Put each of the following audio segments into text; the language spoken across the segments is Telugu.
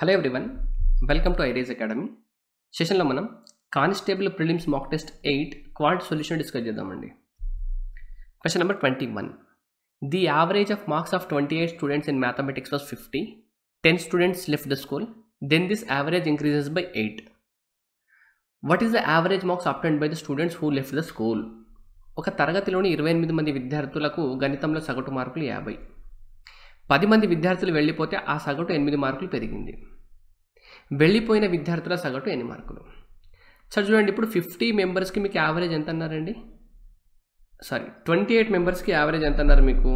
హలో ఎవ్రీవన్ వెల్కమ్ టు ఐరేజ్ అకాడమీ సెషన్లో మనం constable prelims mock test eight quant solution discuss చేద్దామండి question number twenty one the average of marks of twenty eight students in mathematics was fifty ten students left the school then this average increases by eight what is the average marks obtained by the students who left the school ఒక తరగతిలోని ఇరవై ఎనిమిది మంది విద్యార్థులకు గణితంలో సగటు మార్కులు యాభై పది మంది విద్యార్థులు వెళ్ళిపోతే ఆ సగటు ఎనిమిది మార్కులు పెరిగింది వెళ్ళిపోయిన విద్యార్థుల సగటు ఎన్ని మార్కులు సార్ చూడండి ఇప్పుడు ఫిఫ్టీ మెంబర్స్కి మీకు యావరేజ్ ఎంత అన్నారండి సారీ ట్వంటీ ఎయిట్ మెంబర్స్కి యావరేజ్ ఎంత అన్నారు మీకు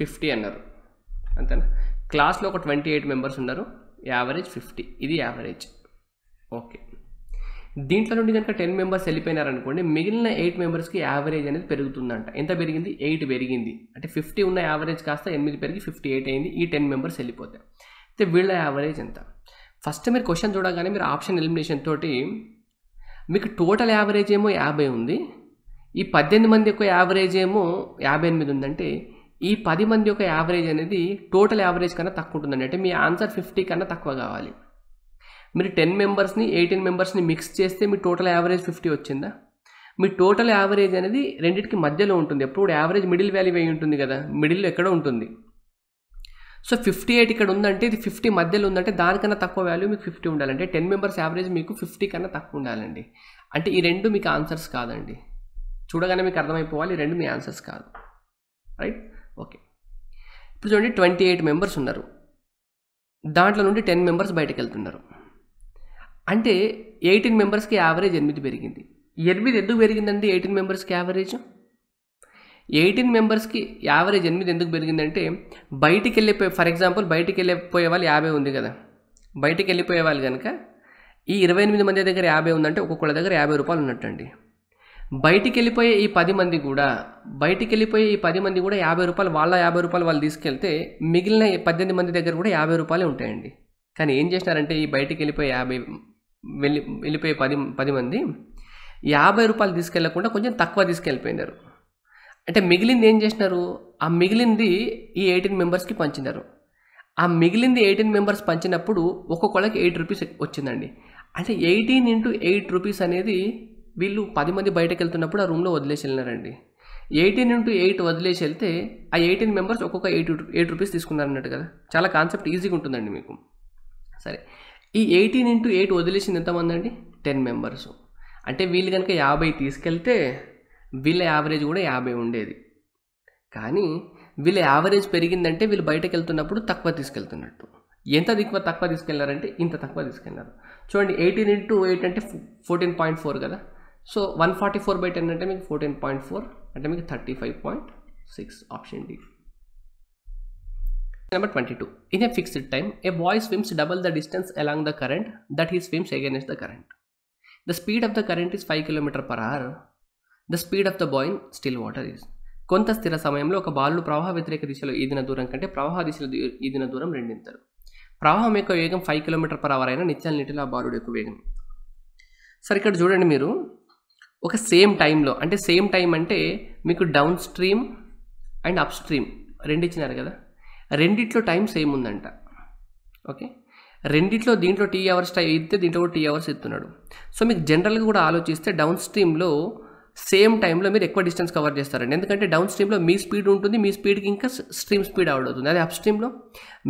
ఫిఫ్టీ అన్నారు అంతేనా క్లాస్లో ఒక ట్వంటీ ఎయిట్ మెంబర్స్ ఉన్నారు యావరేజ్ ఫిఫ్టీ ఇది యావరేజ్ ఓకే దీంట్లో నుండి కనుక టెన్ మెంబర్స్ వెళ్ళిపోయినారనుకోండి మిగిలిన ఎయిట్ మెంబర్స్కి యావరేజ్ అనేది పెరుగుతుందంట ఎంత పెరిగింది ఎయిట్ పెరిగింది అంటే ఫిఫ్టీ ఉన్న యావరేజ్ కాస్త ఎనిమిది పెరిగి ఫిఫ్టీ ఎయిట్ అయింది ఈ టెన్ మెంబర్స్ వెళ్ళిపోతే అయితే వీళ్ళ యావరేజ్ ఎంత ఫస్ట్ మీరు క్వశ్చన్ చూడగానే మీరు ఆప్షన్ ఎలిమినేషన్ తోటి మీకు టోటల్ యావరేజ్ ఏమో యాభై ఉంది ఈ పద్దెనిమిది మంది యొక్క యావరేజ్ ఏమో యాభై ఎనిమిది ఉందంటే ఈ పది మంది యొక్క యావరేజ్ అనేది టోటల్ యావరేజ్ కన్నా తక్కువ ఉంటుందండి అంటే మీ ఆన్సర్ ఫిఫ్టీ కన్నా తక్కువ కావాలి మీరు టెన్ మెంబర్స్ని ఎయిటీన్ మెంబర్స్ని మిక్స్ చేస్తే మీ టోటల్ యావరేజ్ ఫిఫ్టీ వచ్చిందా మీ టోటల్ యావరేజ్ అనేది రెండింటికి మధ్యలో ఉంటుంది ఎప్పుడు యావరేజ్ మిడిల్ వాల్యూ అయి ఉంటుంది కదా మిడిల్లో ఎక్కడ ఉంటుంది సో ఫిఫ్టీ ఎయిట్ ఇక్కడ ఉందంటే ఇది ఫిఫ్టీ మధ్యలో ఉందంటే దానికన్నా తక్కువ వాల్యూ మీకు ఫిఫ్టీ ఉండాలంటే టెన్ మెంబర్స్ యావరేజ్ మీకు ఫిఫ్టీ కన్నా తక్కువ ఉండాలండి అంటే ఈ రెండు మీకు ఆన్సర్స్ కాదండి చూడగానే మీకు అర్థమైపోవాలి ఈ రెండు మీ ఆన్సర్స్ కాదు రైట్ ఓకే ఇప్పుడు చూడండి ట్వంటీ ఎయిట్ మెంబర్స్ ఉన్నారు దాంట్లో నుండి టెన్ మెంబర్స్ బయటకు వెళ్తున్నారు అంటే ఎయిటీన్ మెంబర్స్కి యావరేజ్ ఎనిమిది పెరిగింది ఎనిమిది ఎందుకు పెరిగిందండి ఎయిటీన్ మెంబర్స్కి యావరేజ్ ఎయిటీన్ మెంబర్స్కి యావరేజ్ ఎనిమిది ఎందుకు పెరిగిందంటే బయటికి వెళ్ళిపోయి ఫర్ ఎగ్జాంపుల్ బయటికి వెళ్ళిపోయే వాళ్ళు యాభై ఉంది కదా బయటికి వెళ్ళిపోయే వాళ్ళు కనుక ఈ ఇరవై ఎనిమిది మంది దగ్గర యాభై ఉందంటే ఒక్కొక్కళ్ళ దగ్గర యాభై రూపాయలు ఉన్నట్టండి బయటికి వెళ్ళిపోయే ఈ పది మంది కూడా బయటికి వెళ్ళిపోయే ఈ పది మంది కూడా యాభై రూపాయలు వాళ్ళ యాభై రూపాయలు వాళ్ళు తీసుకెళ్తే మిగిలిన పద్దెనిమిది మంది దగ్గర కూడా యాభై రూపాయలు ఉంటాయండి కానీ ఏం చేసినారంటే ఈ బయటికి వెళ్ళిపోయే యాభై వెళ్ళి వెళ్ళిపోయే పది పది మంది యాభై రూపాయలు తీసుకెళ్లకుండా కొంచెం తక్కువ తీసుకెళ్ళిపోయినారు అంటే మిగిలింది ఏం చేసినారు ఆ మిగిలింది ఈ ఎయిటీన్ మెంబర్స్కి పంచినారు ఆ మిగిలింది ఎయిటీన్ మెంబర్స్ పంచినప్పుడు ఒక్కొక్కళ్ళకి ఎయిట్ రూపీస్ వచ్చిందండి అంటే ఎయిటీన్ ఇంటూ ఎయిట్ రూపీస్ అనేది వీళ్ళు పది మంది బయటకు వెళ్తున్నప్పుడు ఆ రూమ్లో వదిలేసి వెళ్ళినారండి ఎయిటీన్ ఇంటూ ఎయిట్ వదిలేసి వెళ్తే ఆ ఎయిటీన్ మెంబర్స్ ఒక్కొక్క ఎయిట్ ఎయిట్ రూపీస్ తీసుకున్నారన్నట్టు కదా చాలా కాన్సెప్ట్ ఈజీగా ఉంటుందండి మీకు సరే ఈ ఎయిటీన్ ఇంటూ ఎయిట్ వదిలేసింది ఎంతమంది అండి టెన్ మెంబర్స్ అంటే వీళ్ళు కనుక యాభై తీసుకెళ్తే వీళ్ళ యావరేజ్ కూడా యాభై ఉండేది కానీ వీళ్ళ యావరేజ్ పెరిగిందంటే వీళ్ళు బయటకు వెళ్తున్నప్పుడు తక్కువ తీసుకెళ్తున్నట్టు ఎంత దిక్కువ తక్కువ తీసుకెళ్లారంటే ఇంత తక్కువ తీసుకెళ్లారు చూడండి ఎయిటీన్ ఇంటూ ఎయిట్ అంటే ఫోర్టీన్ పాయింట్ ఫోర్ కదా so one forty four by ten అంటే మీకు ఫోర్టీన్ పాయింట్ ఫోర్ అంటే మీకు thirty five point six option D Number 22. In a fixed time, a boy swims double the distance along the current that he swims against the current. The speed of the current is 5 km per hour. The speed of the boy in still water is. కొంత స్థిర సమయంలో ఒక బాలు ప్రవాహ వ్యతిరేక దిశలో ఈదిన దూరం కంటే ప్రవాహ దిశలో ఈదిన దూరం రెండింతలు ప్రవాహం యొక్క వేగం ఫైవ్ కిలోమీటర్ పర్ అవర్ అయినా నిత్యాల నీటిలో ఆ బాలుడు యొక్క వేగం సరే ఇక్కడ చూడండి మీరు ఒక సేమ్ టైంలో అంటే సేమ్ టైం అంటే మీకు downstream and upstream రెండు ఇచ్చినారు కదా రెండిట్లో టైం సేమ్ ఉందంట ఓకే రెండిట్లో దీంట్లో టీ అవర్స్ టైం ఇస్తే దీంట్లో కూడా టీ అవర్స్ ఇస్తున్నాడు సో మీకు జనరల్గా కూడా ఆలోచిస్తే డౌన్ స్ట్రీమ్లో సేమ్ టైంలో మీరు ఎక్కువ డిస్టెన్స్ కవర్ చేస్తారండి ఎందుకంటే డౌన్ స్ట్రీమ్లో మీ స్పీడ్ ఉంటుంది మీ స్పీడ్కి ఇంకా స్ట్రీమ్ స్పీడ్ అవుట్ అవుతుంది అదే అప్ స్ట్రీమ్లో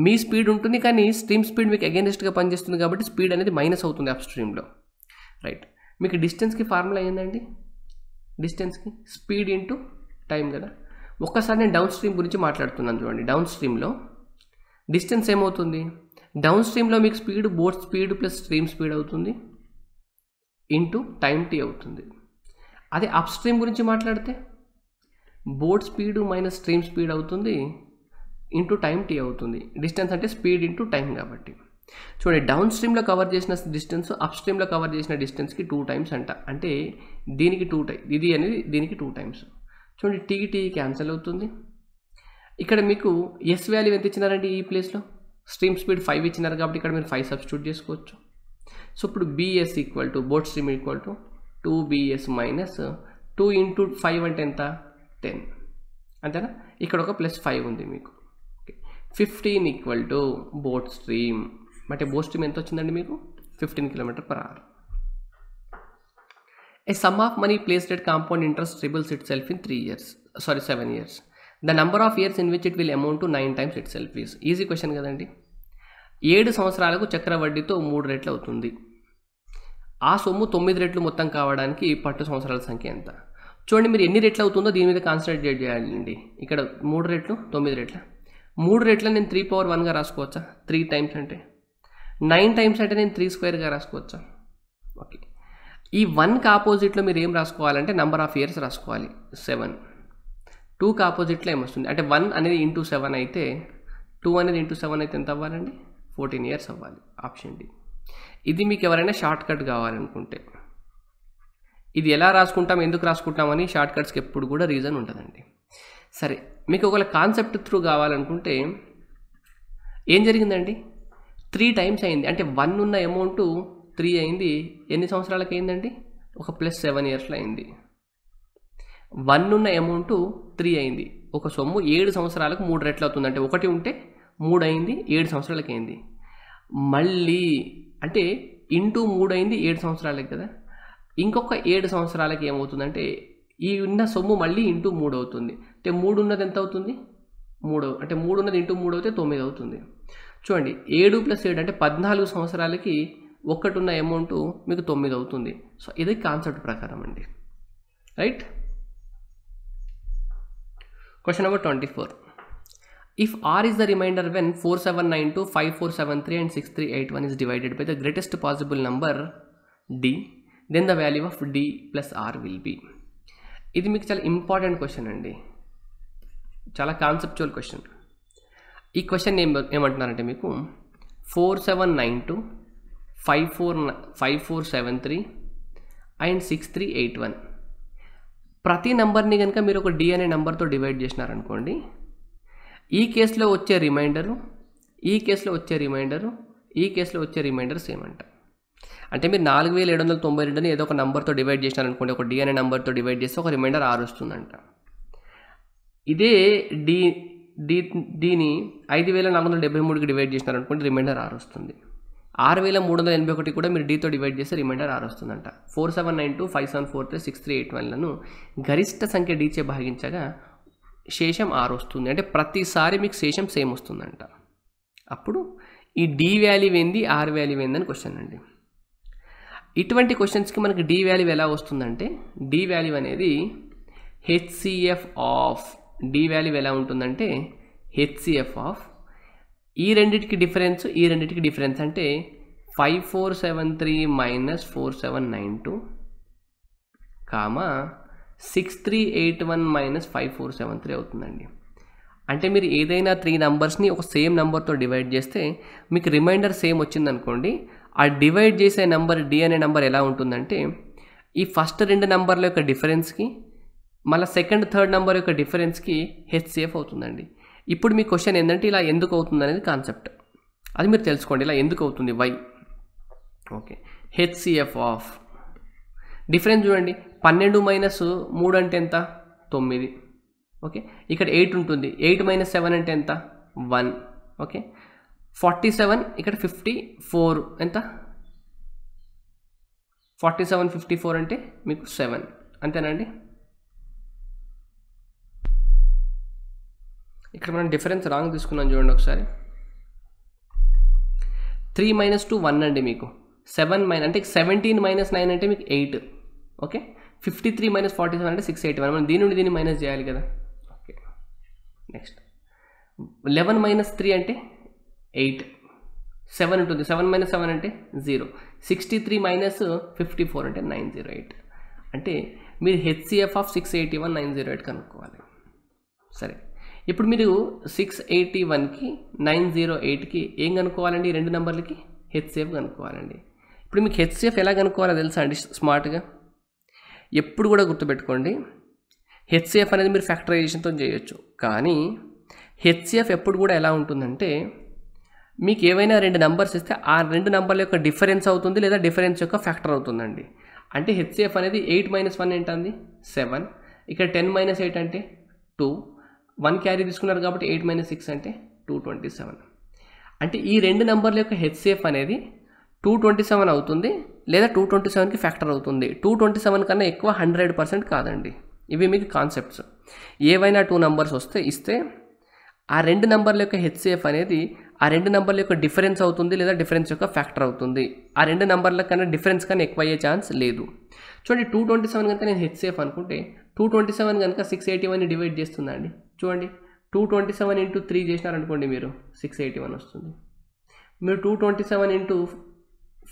మీ స్పీడ్ ఉంటుంది కానీ స్ట్రీమ్ స్పీడ్ మీకు అగేనిస్ట్గా పనిచేస్తుంది కాబట్టి స్పీడ్ అనేది మైనస్ అవుతుంది అప్ స్ట్రీమ్లో రైట్ మీకు డిస్టెన్స్కి ఫార్ములా ఏందండి డిస్టెన్స్కి స్పీడ్ ఇంటూ టైం కదా ఒక్కసారి నేను డౌన్ స్ట్రీమ్ గురించి మాట్లాడుతున్నాను చూడండి డౌన్ స్ట్రీమ్లో డిస్టెన్స్ ఏమవుతుంది డౌన్ స్ట్రీమ్లో మీకు speed boat speed plus stream speed అవుతుంది ఇంటూ టైం టీ అవుతుంది అదే అప్ స్ట్రీమ్ గురించి మాట్లాడితే boat speed minus stream speed అవుతుంది ఇంటూ టైం టీ అవుతుంది డిస్టెన్స్ అంటే స్పీడ్ ఇంటూ టైం కాబట్టి చూడండి డౌన్ స్ట్రీమ్లో కవర్ చేసిన డిస్టెన్స్ అప్ స్ట్రీమ్లో కవర్ చేసిన డిస్టెన్స్కి టూ టైమ్స్ అంట అంటే దీనికి టూ టై ఇది అనేది దీనికి టూ టైమ్స్ చూడండి టీ టీ క్యాన్సిల్ అవుతుంది ఇక్కడ మీకు ఎస్ వాల్యూ ఎంత ఇచ్చినారండి ఈ ప్లేస్లో స్ట్రీమ్ స్పీడ్ ఫైవ్ ఇచ్చినారు కాబట్టి ఇక్కడ మీరు ఫైవ్ సబ్స్టిట్యూట్ చేసుకోవచ్చు సో ఇప్పుడు BS equal to boat stream equal to two BS minus two into five అంటే ఎంత టెన్ అంతేనా ఇక్కడ ఒక ప్లస్ ఫైవ్ ఉంది మీకు fifteen equal to boat stream అంటే బోట్ స్ట్రీమ్ ఎంత వచ్చిందండి మీకు fifteen kilometre per hour A sum of money placed at compound interest trebles itself in three years sorry seven years the number of years in which it will amount to nine times itself is easy question కదండి ఏడు సంవత్సరాలకు చక్ర వడ్డీతో మూడు రెట్లు అవుతుంది ఆ సొమ్ము తొమ్మిది రెట్లు మొత్తం కావడానికి పట్టు సంవత్సరాల సంఖ్య ఎంత చూడండి మీరు ఎన్ని రెట్లు అవుతుందో దీని మీద కాన్సన్ట్రేట్ చేయాలండి ఇక్కడ మూడు రెట్లు తొమ్మిది రెట్ల మూడు రెట్లు నేను త్రీ పవర్ వన్గా రాసుకోవచ్చా త్రీ టైమ్స్ అంటే నైన్ టైమ్స్ అంటే నేను త్రీ స్క్వేర్గా రాసుకోవచ్చా ఓకే ఈ వన్కి ఆపోజిట్లో మీరు ఏం రాసుకోవాలంటే నెంబర్ ఆఫ్ ఇయర్స్ రాసుకోవాలి సెవెన్ టూకి ఆపోజిట్లో ఏమొస్తుంది అంటే వన్ అనేది ఇంటూ సెవెన్ అయితే టూ అనేది ఇంటూ సెవెన్ అయితే ఎంత అవ్వాలండి ఫోర్టీన్ ఇయర్స్ అవ్వాలి ఆప్షన్ డి ఇది మీకు ఎవరైనా షార్ట్ కట్ కావాలనుకుంటే ఇది ఎలా రాసుకుంటాం ఎందుకు రాసుకుంటామని షార్ట్ కట్స్కి ఎప్పుడు కూడా రీజన్ ఉంటుందండి సరే మీకు ఒకవేళ కాన్సెప్ట్ త్రూ కావాలనుకుంటే ఏం జరిగిందండి త్రీ టైమ్స్ అయింది అంటే వన్ ఉన్న అమౌంట్ త్రీ అయింది ఎన్ని సంవత్సరాలకి అయిందండి ఒక ప్లస్ సెవెన్ ఇయర్స్లో అయింది వన్ ఉన్న అమౌంట్ త్రీ అయింది ఒక సొమ్ము ఏడు సంవత్సరాలకు మూడు రెట్లు అవుతుంది అంటే ఒకటి ఉంటే మూడు అయింది ఏడు సంవత్సరాలకి అయింది మళ్ళీ అంటే ఇంటూ మూడు అయింది ఏడు సంవత్సరాలకి కదా ఇంకొక ఏడు సంవత్సరాలకి ఏమవుతుందంటే ఈ ఉన్న సొమ్ము మళ్ళీ ఇంటూ మూడు అవుతుంది అంటే మూడు ఉన్నది ఎంత అవుతుంది మూడు అంటే మూడు ఉన్నది ఇంటూ మూడు అయితే తొమ్మిది అవుతుంది చూడండి ఏడు ప్లస్ ఏడు అంటే పద్నాలుగు సంవత్సరాలకి ఒక్కటి ఉన్న అమౌంట్ మీకు తొమ్మిది అవుతుంది సో ఇది కాన్సెప్ట్ ప్రకారం అండి right question number twenty four if R is the remainder when four seven nine two five four seven three and six three eight one is divided by the greatest possible number D then the value of D plus R will be ఇది మీకు చాలా ఇంపార్టెంట్ క్వశ్చన్ అండి చాలా కాన్సెప్చువల్ క్వశ్చన్ ఈ క్వశ్చన్ ఏం ఏమంటున్నారంటే మీకు four seven nine two five four five four seven three and six three eight one ప్రతి నెంబర్ని కనుక మీరు ఒక డి అనే నెంబర్తో డివైడ్ చేసినారనుకోండి ఈ కేసులో వచ్చే రిమైండరు ఈ కేసులో వచ్చే రిమైండరు ఈ కేసులో వచ్చే రిమైండర్ సేమ్ అంట అంటే మీరు నాలుగు వేల ఏడు వందల తొంభై రెండుని ఏదో ఒక నెంబర్తో డివైడ్ చేసినారనుకోండి ఒక డి అనే నెంబర్తో డివైడ్ చేస్తే ఒక రిమైండర్ ఆరు వస్తుందంట ఇదే డి డి దీని ఐదు వేల నాలుగు వందల డెబ్బై మూడుకి డివైడ్ చేసినారనుకోండి రిమైండర్ ఆరు వస్తుంది ఆరు వేల మూడు వందల ఎనభై ఒకటి కూడా మీరు డీతో డివైడ్ చేస్తే రిమైండర్ ఆరు వస్తుందంట four seven nine two five seven four three six three eight వన్లను గరిష్ట సంఖ్య డీచే భాగించగా శేషం ఆరు వస్తుంది అంటే ప్రతిసారి మీకు శేషం సేమ్ వస్తుందంట అప్పుడు ఈ డి వాల్యూ ఏంది ఆర్ వాల్యూ ఏంది అని క్వశ్చన్ అండి ఇటువంటి క్వశ్చన్స్కి మనకి డి వాల్యూ ఎలా వస్తుందంటే డి వాల్యూ అనేది హెచ్సిఎఫ్ ఆఫ్ డి వాల్యూ ఎలా ఉంటుందంటే హెచ్సిఎఫ్ ఆఫ్ ఈ రెండింటికి డిఫరెన్స్ ఈ రెండింటికి డిఫరెన్స్ అంటే five four seven three minus four seven nine two comma six three eight one minus five four seven three అవుతుందండి అంటే మీరు ఏదైనా త్రీ నెంబర్స్ని ఒక సేమ్ నెంబర్తో డివైడ్ చేస్తే మీకు రిమైండర్ సేమ్ వచ్చిందనుకోండి ఆ డివైడ్ చేసే నెంబర్ డి అనే నెంబర్ ఎలా ఉంటుందంటే ఈ ఫస్ట్ రెండు నెంబర్ల యొక్క డిఫరెన్స్కి మళ్ళీ సెకండ్ థర్డ్ నెంబర్ యొక్క డిఫరెన్స్కి హెచ్సేఫ్ అవుతుందండి ఇప్పుడు మీ క్వశ్చన్ ఏంటంటే ఇలా ఎందుకు అవుతుంది అనేది కాన్సెప్ట్ అది మీరు తెలుసుకోండి ఇలా ఎందుకు అవుతుంది why okay HCF of difference చూడండి పన్నెండు మైనస్ మూడు అంటే ఎంత తొమ్మిది ఓకే ఇక్కడ ఎయిట్ ఉంటుంది ఎయిట్ మైనస్ సెవెన్ అంటే ఎంత వన్ ఓకే ఫార్టీ సెవెన్ ఇక్కడ ఫిఫ్టీ ఫోర్ ఎంత ఫార్టీ సెవెన్ ఫిఫ్టీ ఫోర్ అంటే మీకు సెవెన్ అంతేనండి ఇక్కడ మనం డిఫరెన్స్ రాంగ్ తీసుకున్నాం చూడండి ఒకసారి త్రీ మైనస్ టూ వన్ అండి మీకు సెవెన్ మైన అంటే సెవెంటీన్ మైనస్ నైన్ అంటే మీకు eight okay fifty three minus forty seven అంటే సిక్స్ ఎయిట్ వన్ మనం దీని నుండి దీన్ని మైనస్ చేయాలి కదా okay next eleven minus three అంటే ఎయిట్ సెవెన్ ఉంటుంది సెవెన్ మైనస్ సెవెన్ అంటే zero sixty three minus fifty four అంటే నైన్ జీరో ఎయిట్ అంటే మీరు HCF of six eighty one nine zero eight కనుక్కోవాలి సరే ఇప్పుడు మీరు సిక్స్ ఎయిటీ వన్కి నైన్ జీరో ఎయిట్కి ఏం కనుక్కోవాలండి రెండు నెంబర్లకి హెచ్సిఎఫ్ కనుక్కోవాలండి ఇప్పుడు మీకు హెచ్సిఎఫ్ ఎలా కనుక్కోవాలో తెలుసా అండి స్మార్ట్గా ఎప్పుడు కూడా గుర్తుపెట్టుకోండి హెచ్సిఎఫ్ అనేది మీరు ఫ్యాక్టరైజేషన్తో చేయొచ్చు కానీ హెచ్సిఎఫ్ ఎప్పుడు కూడా ఎలా ఉంటుందంటే మీకు ఏవైనా రెండు నెంబర్స్ ఇస్తే ఆ రెండు నెంబర్ల యొక్క డిఫరెన్స్ అవుతుంది లేదా డిఫరెన్స్ యొక్క ఫ్యాక్టర్ అవుతుందండి అంటే హెచ్సిఎఫ్ అనేది ఎయిట్ మైనస్ వన్ ఏంటంది సెవెన్ ఇక్కడ టెన్ మైనస్ ఎయిట్ అంటే టూ వన్ క్యారీ తీసుకున్నారు కాబట్టి ఎయిట్ మైనస్ సిక్స్ అంటే టూ ట్వంటీ సెవెన్ అంటే ఈ రెండు నెంబర్ల యొక్క హెచ్సిఎఫ్ అనేది టూ ట్వంటీ సెవెన్ అవుతుంది లేదా టూ ట్వంటీ సెవెన్కి ఫ్యాక్టర్ అవుతుంది టూ ట్వంటీ సెవెన్ కన్నా ఎక్కువ హండ్రెడ్ పర్సెంట్ కాదండి ఇవి మీకు కాన్సెప్ట్స్ ఏవైనా టూ నెంబర్స్ వస్తే ఇస్తే ఆ రెండు నెంబర్ల యొక్క హెచ్సిఎఫ్ అనేది ఆ రెండు నెంబర్ల యొక్క డిఫరెన్స్ అవుతుంది లేదా డిఫరెన్స్ యొక్క ఫ్యాక్టర్ అవుతుంది ఆ రెండు నెంబర్ల కన్నా డిఫరెన్స్ కన్నా ఎక్కువ అయ్యే ఛాన్స్ లేదు చూడండి టూ ట్వంటీ సెవెన్ కనుక నేను హెచ్సిఎఫ్ అనుకుంటే టూ ట్వంటీ సెవెన్ కనుక సిక్స్ ఎయిటీ వన్ డివైడ్ చేస్తుందండి చూడండి two twenty seven into three చేసినారనుకోండి మీరు సిక్స్ ఎయిటీ వన్ వస్తుంది మీరు two twenty seven into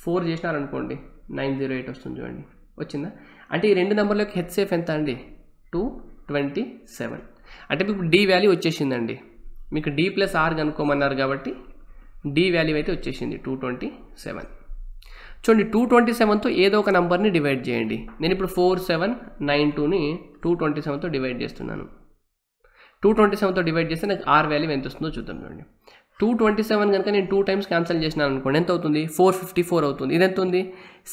four చేసినారనుకోండి నైన్ జీరో ఎయిట్ వస్తుంది చూడండి వచ్చిందా అంటే ఈ రెండు హెచ్ హెచ్సేఫ్ ఎంత అండి టూ ట్వంటీ సెవెన్ అంటే ఇప్పుడు డి వాల్యూ వచ్చేసిందండి మీకు డి ప్లస్ ఆర్ కనుక్కోమన్నారు కాబట్టి డి వాల్యూ అయితే వచ్చేసింది టూ ట్వంటీ సెవెన్ చూడండి టూ ట్వంటీ సెవెన్తో ఏదో ఒక నెంబర్ని డివైడ్ చేయండి నేను ఇప్పుడు ఫోర్ సెవెన్ నైన్ టూని టూ ట్వంటీ సెవెన్తో డివైడ్ చేస్తున్నాను టూ ట్వంటీ సెవెన్తో డివైడ్ చేస్తే నాకు ఆర్ వాల్యూ ఎంత వస్తుందో చూద్దాం చూడండి టూ ట్వంటీ సెవెన్ కనుక నేను టూ టైమ్స్ క్యాన్సిల్ చేసినాను అనుకోండి ఎంత అవుతుంది ఫోర్ ఫిఫ్టీ ఫోర్ అవుతుంది ఇది ఎంత ఉంది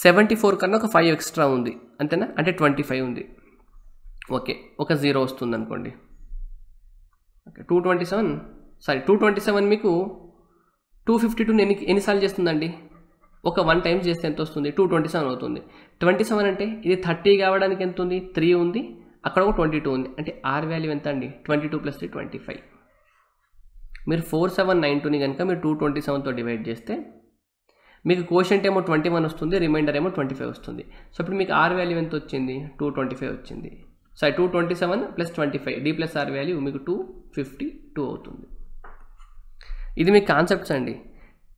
సెవెంటీ ఫోర్ కన్నా ఒక ఫైవ్ ఎక్స్ట్రా ఉంది అంతేనా అంటే ట్వంటీ ఫైవ్ ఉంది ఓకే ఒక జీరో వస్తుంది అనుకోండి okay two twenty seven sorry two twenty seven మీకు టూ ఫిఫ్టీ టూ ఎన్ని ఎన్నిసార్లు చేస్తుందండి ఒక వన్ టైమ్స్ చేస్తే ఎంత వస్తుంది టూ ట్వంటీ సెవెన్ అవుతుంది ట్వంటీ సెవెన్ అంటే ఇది థర్టీ కావడానికి ఎంత ఉంది త్రీ ఉంది అక్కడ ఒక ట్వంటీ టూ ఉంది అంటే ఆర్ వాల్యూ ఎంత అండి twenty two plus three twenty five మీరు ఫోర్ సెవెన్ నైన్ టూని కనుక మీరు టూ ట్వంటీ సెవెన్తో డివైడ్ చేస్తే మీకు క్వశ్చన్ ఏమో ట్వంటీ వన్ వస్తుంది రిమైండర్ ఏమో ట్వంటీ ఫైవ్ వస్తుంది సో ఇప్పుడు మీకు ఆర్ వాల్యూ ఎంత వచ్చింది టూ ట్వంటీ ఫైవ్ వచ్చింది sorry two twenty seven plus twenty five D plus R value మీకు టూ ఫిఫ్టీ టూ అవుతుంది ఇది మీ కాన్సెప్ట్స్ అండి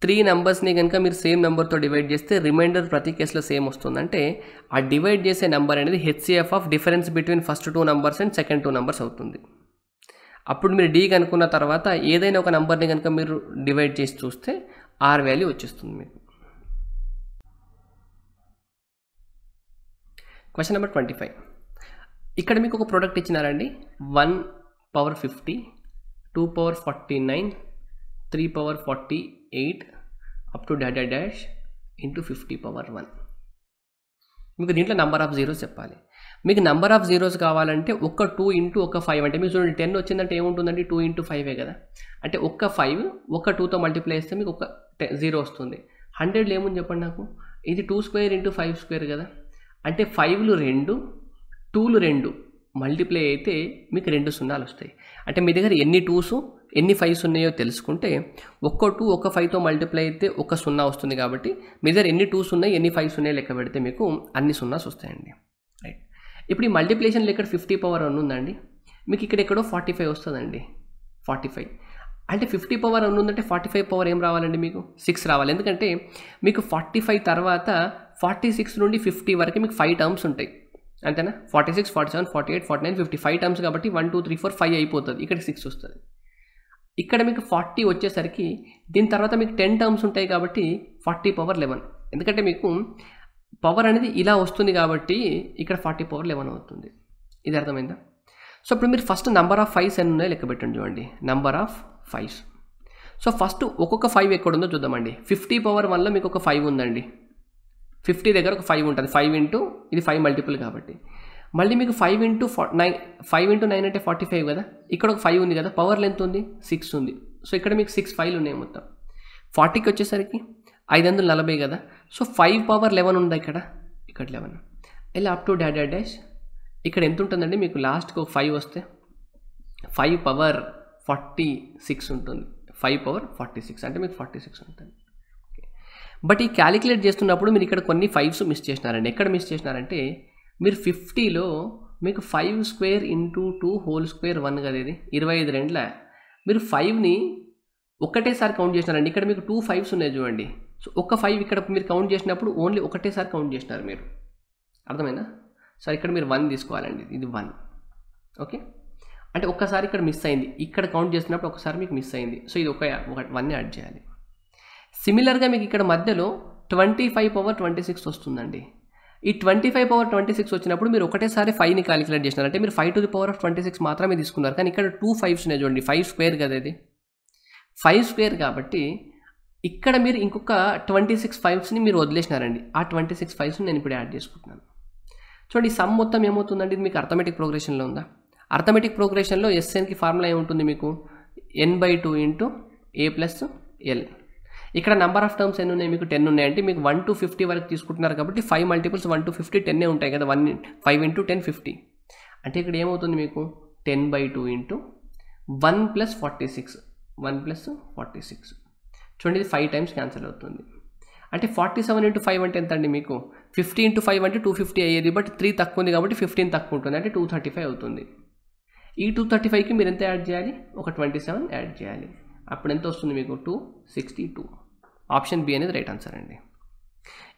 త్రీ నెంబర్స్ని కనుక మీరు సేమ్ నెంబర్తో డివైడ్ చేస్తే రిమైండర్ ప్రతి కేసులో సేమ్ వస్తుందంటే ఆ డివైడ్ చేసే నెంబర్ అనేది HCF of difference between first two numbers and second two numbers అవుతుంది అప్పుడు మీరు డీ కనుక్కున్న తర్వాత ఏదైనా ఒక నెంబర్ని కనుక మీరు డివైడ్ చేసి చూస్తే ఆర్ వాల్యూ వచ్చేస్తుంది మీకు క్వశ్చన్ నెంబర్ ట్వంటీ ఫైవ్ ఇక్కడ మీకు ఒక ప్రోడక్ట్ ఇచ్చినారండి one power fifty two power forty nine three power forty eight up to dot dash into fifty power one మీకు దీంట్లో నెంబర్ ఆఫ్ జీరోస్ చెప్పాలి మీకు నెంబర్ ఆఫ్ జీరోస్ కావాలంటే ఒక టూ ఇంటూ ఒక ఫైవ్ అంటే మీకు చూడండి టెన్ వచ్చిందంటే ఏముంటుందండి టూ ఇంటూ ఫైవే కదా అంటే ఒక్క ఫైవ్ ఒక టూతో మల్టిప్లై చేస్తే మీకు ఒక జీరో వస్తుంది హండ్రెడ్ ఏముంది చెప్పండి నాకు ఇది two square into five square కదా అంటే ఫైవ్లు రెండు టూలు రెండు మల్టిప్లై అయితే మీకు రెండు సున్నాలు వస్తాయి అంటే మీ దగ్గర ఎన్ని టూసు ఎన్ని ఫైవ్స్ ఉన్నాయో తెలుసుకుంటే ఒక్కో టూ ఒక ఫైవ్తో మల్టిప్లై అయితే ఒక సున్నా వస్తుంది కాబట్టి మీ దగ్గర ఎన్ని టూస్ ఉన్నాయి ఎన్ని ఫైవ్స్ ఉన్నాయి లెక్క పెడితే మీకు అన్ని సున్నాస్ వస్తాయండి రైట్ ఇప్పుడు ఈ మల్టిప్లికేషన్లో ఇక్కడ ఫిఫ్టీ పవర్ అని ఉందండి మీకు ఇక్కడ ఎక్కడో ఫార్టీ ఫైవ్ వస్తుందండి ఫార్టీ ఫైవ్ అంటే ఫిఫ్టీ పవర్ అని ఉందంటే ఫార్టీ ఫైవ్ పవర్ ఏం రావాలండి మీకు సిక్స్ రావాలి ఎందుకంటే మీకు ఫార్టీ ఫైవ్ తర్వాత ఫార్టీ సిక్స్ నుండి ఫిఫ్టీ వరకు మీకు ఫైవ్ టర్మ్స్ ఉంటాయి అంతేనా forty six forty seven forty eight forty nine fifty five terms కాబట్టి one two three four five అయిపోతుంది ఇక్కడ సిక్స్ వస్తుంది ఇక్కడ మీకు ఫార్టీ వచ్చేసరికి దీని తర్వాత మీకు టెన్ టర్మ్స్ ఉంటాయి కాబట్టి ఫార్టీ పవర్ లెవెన్ ఎందుకంటే మీకు పవర్ అనేది ఇలా వస్తుంది కాబట్టి ఇక్కడ ఫార్టీ పవర్ లెవెన్ అవుతుంది ఇది అర్థమైందా సో ఇప్పుడు మీరు ఫస్ట్ నంబర్ ఆఫ్ ఫైవ్స్ అని ఉన్నాయో లెక్క పెట్టండి చూడండి number of fives so first ఒక్కొక్క ఫైవ్ ఎక్కడ ఉందో చూద్దామండి ఫిఫ్టీ పవర్ వన్లో మీకు ఒక ఫైవ్ ఉందండి ఫిఫ్టీ దగ్గర ఒక ఫైవ్ ఉంటుంది ఫైవ్ ఇంటూ ఇది ఫైవ్ మల్టిపుల్ కాబట్టి మళ్ళీ మీకు ఫైవ్ ఇంటూ ఫా నైన్ ఫైవ్ ఇంటూ నైన్ అంటే ఫార్టీ ఫైవ్ కదా ఇక్కడ ఒక ఫైవ్ ఉంది కదా పవర్ లెంత్ ఉంది సిక్స్ ఉంది సో ఇక్కడ మీకు సిక్స్ ఫైవ్లు ఉన్నాయి మొత్తం ఫార్టీకి వచ్చేసరికి ఐదు వందల నలభై కదా సో ఫైవ్ పవర్ లెవెన్ ఉందా ఇక్కడ ఇక్కడ లెవెన్ ఇలా అప్ టు డాడ్ డాష్ ఇక్కడ ఎంత ఉంటుందండి మీకు లాస్ట్కి ఒక ఫైవ్ వస్తే ఫైవ్ పవర్ ఫార్టీ సిక్స్ ఉంటుంది ఫైవ్ పవర్ ఫార్టీ సిక్స్ అంటే మీకు ఫార్టీ సిక్స్ ఉంటుంది బట్ ఈ క్యాలిక్యులేట్ చేస్తున్నప్పుడు మీరు ఇక్కడ కొన్ని ఫైవ్స్ మిస్ చేసినారండి ఎక్కడ మిస్ చేసినారంటే మీరు ఫిఫ్టీలో మీకు five square into two whole square one కదా ఇది ఇరవై ఐదు రెండుల మీరు ఫైవ్ని ఒకటేసారి కౌంట్ చేసినారండి ఇక్కడ మీకు టూ ఫైవ్స్ ఉన్నాయి చూడండి సో ఒక ఫైవ్ ఇక్కడ మీరు కౌంట్ చేసినప్పుడు ఓన్లీ ఒకటేసారి కౌంట్ చేసినారు మీరు అర్థమైనా సార్ ఇక్కడ మీరు వన్ తీసుకోవాలండి ఇది వన్ ఓకే అంటే ఒక్కసారి ఇక్కడ మిస్ అయింది ఇక్కడ కౌంట్ చేసినప్పుడు ఒకసారి మీకు మిస్ అయింది సో ఇది ఒక వన్ యాడ్ చేయాలి సిమిలర్గా మీకు ఇక్కడ మధ్యలో twenty five power twenty six వస్తుందండి ఈ twenty five power twenty six వచ్చినప్పుడు మీరు ఒకటేసారి ఫైవ్ని క్యాలిక్యులేట్ చేసినారు అంటే మీరు five to the power of twenty six మాత్రమే తీసుకున్నారు కానీ ఇక్కడ టూ ఫైవ్స్ ఉన్నాయి చూడండి ఫైవ్ స్క్వేర్ కదా ఇది ఫైవ్ స్క్వేర్ కాబట్టి ఇక్కడ మీరు ఇంకొక ట్వంటీ సిక్స్ ఫైవ్స్ని మీరు వదిలేసినారండి ఆ ట్వంటీ సిక్స్ ఫైవ్స్ని నేను ఇప్పుడు యాడ్ చేసుకుంటున్నాను చూడండి ఈ సమ్ మొత్తం ఏమవుతుందండి ఇది మీకు అర్థమెటిక్ ప్రోగ్రెషన్లో ఉందా అర్థమెటిక్ ప్రోగ్రెషన్లో ఎస్ఎన్కి ఫార్ములా ఏముంటుంది మీకు N by two into A plus L ఇక్కడ నెంబర్ ఆఫ్ టర్మ్స్ ఎన్ని ఉన్నాయి మీకు టెన్ ఉన్నాయంటే మీకు వన్ టు ఫిఫ్టీ వరకు తీసుకుంటున్నారు కాబట్టి five multiples one to fifty టెన్నే ఉంటాయి కదా one five into ten fifty అంటే ఇక్కడ ఏమవుతుంది మీకు ten by two into one plus forty six one plus forty six చూడండి ఇది ఫైవ్ టైమ్స్ క్యాన్సిల్ అవుతుంది అంటే ఫార్టీ సెవెన్ ఇంటూ ఫైవ్ అంటే ఎంత అండి మీకు ఫిఫ్టీ ఇంటూ ఫైవ్ అంటే టూ ఫిఫ్టీ అయ్యేది బట్ త్రీ తక్కువ ఉంది కాబట్టి ఫిఫ్టీన్ తక్కువ ఉంటుంది అంటే టూ థర్టీ ఫైవ్ అవుతుంది ఈ టూ థర్టీ ఫైవ్కి మీరు ఎంత యాడ్ చేయాలి ఒక ట్వంటీ సెవెన్ యాడ్ చేయాలి అప్పుడు ఎంత వస్తుంది మీకు two sixty two option B అనేది రైట్ ఆన్సర్ అండి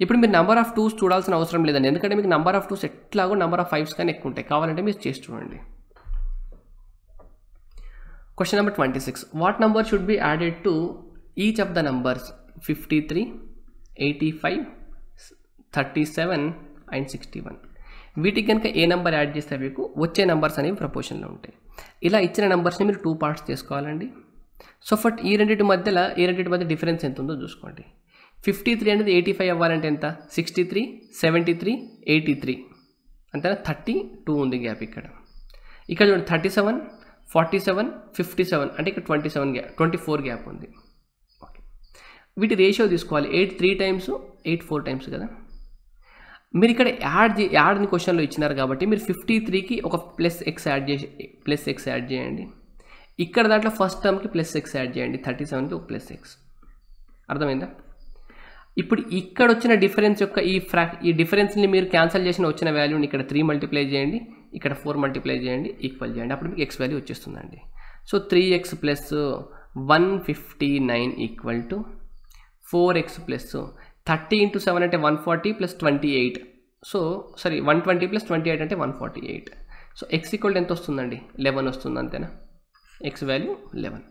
ఇప్పుడు మీరు నెంబర్ ఆఫ్ టూస్ చూడాల్సిన అవసరం లేదండి ఎందుకంటే మీకు నెంబర్ ఆఫ్ టూస్ ఎట్లాగో నెంబర్ ఆఫ్ ఫైవ్స్ కానీ ఎక్కువ ఉంటాయి కావాలంటే మీరు చేసి చూడండి question number twenty six what number should be added to each of the numbers fifty three eighty five thirty seven and sixty one వీటికి కనుక ఏ నెంబర్ యాడ్ చేస్తే మీకు వచ్చే నెంబర్స్ అనేవి ప్రపోర్షన్లో ఉంటాయి ఇలా ఇచ్చిన నెంబర్స్ని మీరు టూ పార్ట్స్ చేసుకోవాలండి సో ఫట్ ఈ రెండింటి మధ్యలో ఈ రెండింటి మధ్య డిఫరెన్స్ ఎంత ఉందో చూసుకోండి ఫిఫ్టీ త్రీ అనేది ఎయిటీ ఫైవ్ అవ్వాలంటే ఎంత sixty three seventy three eighty three అంతేనా థర్టీ టూ ఉంది గ్యాప్ ఇక్కడ ఇక్కడ చూడండి thirty seven forty seven fifty seven అంటే ఇక్కడ twenty seven gap twenty four gap ఉంది ఓకే వీటి రేషియో తీసుకోవాలి eight three times eight four times కదా మీరు ఇక్కడ యాడ్ యాడ్ని క్వశ్చన్లో ఇచ్చినారు కాబట్టి మీరు ఫిఫ్టీ త్రీకి ఒక ప్లస్ ఎక్స్ యాడ్ చేసి ప్లస్ ఎక్స్ యాడ్ చేయండి ఇక్కడ దాంట్లో ఫస్ట్ టర్మ్కి ప్లస్ ఎక్స్ యాడ్ చేయండి థర్టీ సెవెన్కి ఒక ప్లస్ ఎక్స్ అర్థమైందా ఇప్పుడు ఇక్కడ వచ్చిన డిఫరెన్స్ యొక్క ఈ ఫ్రా ఈ డిఫరెన్స్ని మీరు క్యాన్సిల్ చేసిన వచ్చిన వాల్యూని ఇక్కడ త్రీ మల్టిప్లై చేయండి ఇక్కడ ఫోర్ మల్టిప్లై చేయండి ఈక్వల్ చేయండి అప్పుడు మీకు ఎక్స్ వాల్యూ వచ్చేస్తుందండి so three X plus one fifty nine equal to four X plus thirty into seven అంటే one forty plus twenty eight so sorry one twenty plus twenty eight అంటే one forty eight so X equal ఎంత వస్తుందండి లెవెన్ వస్తుంది అంతేనా ఎక్స్ వాల్యూ లెవెన్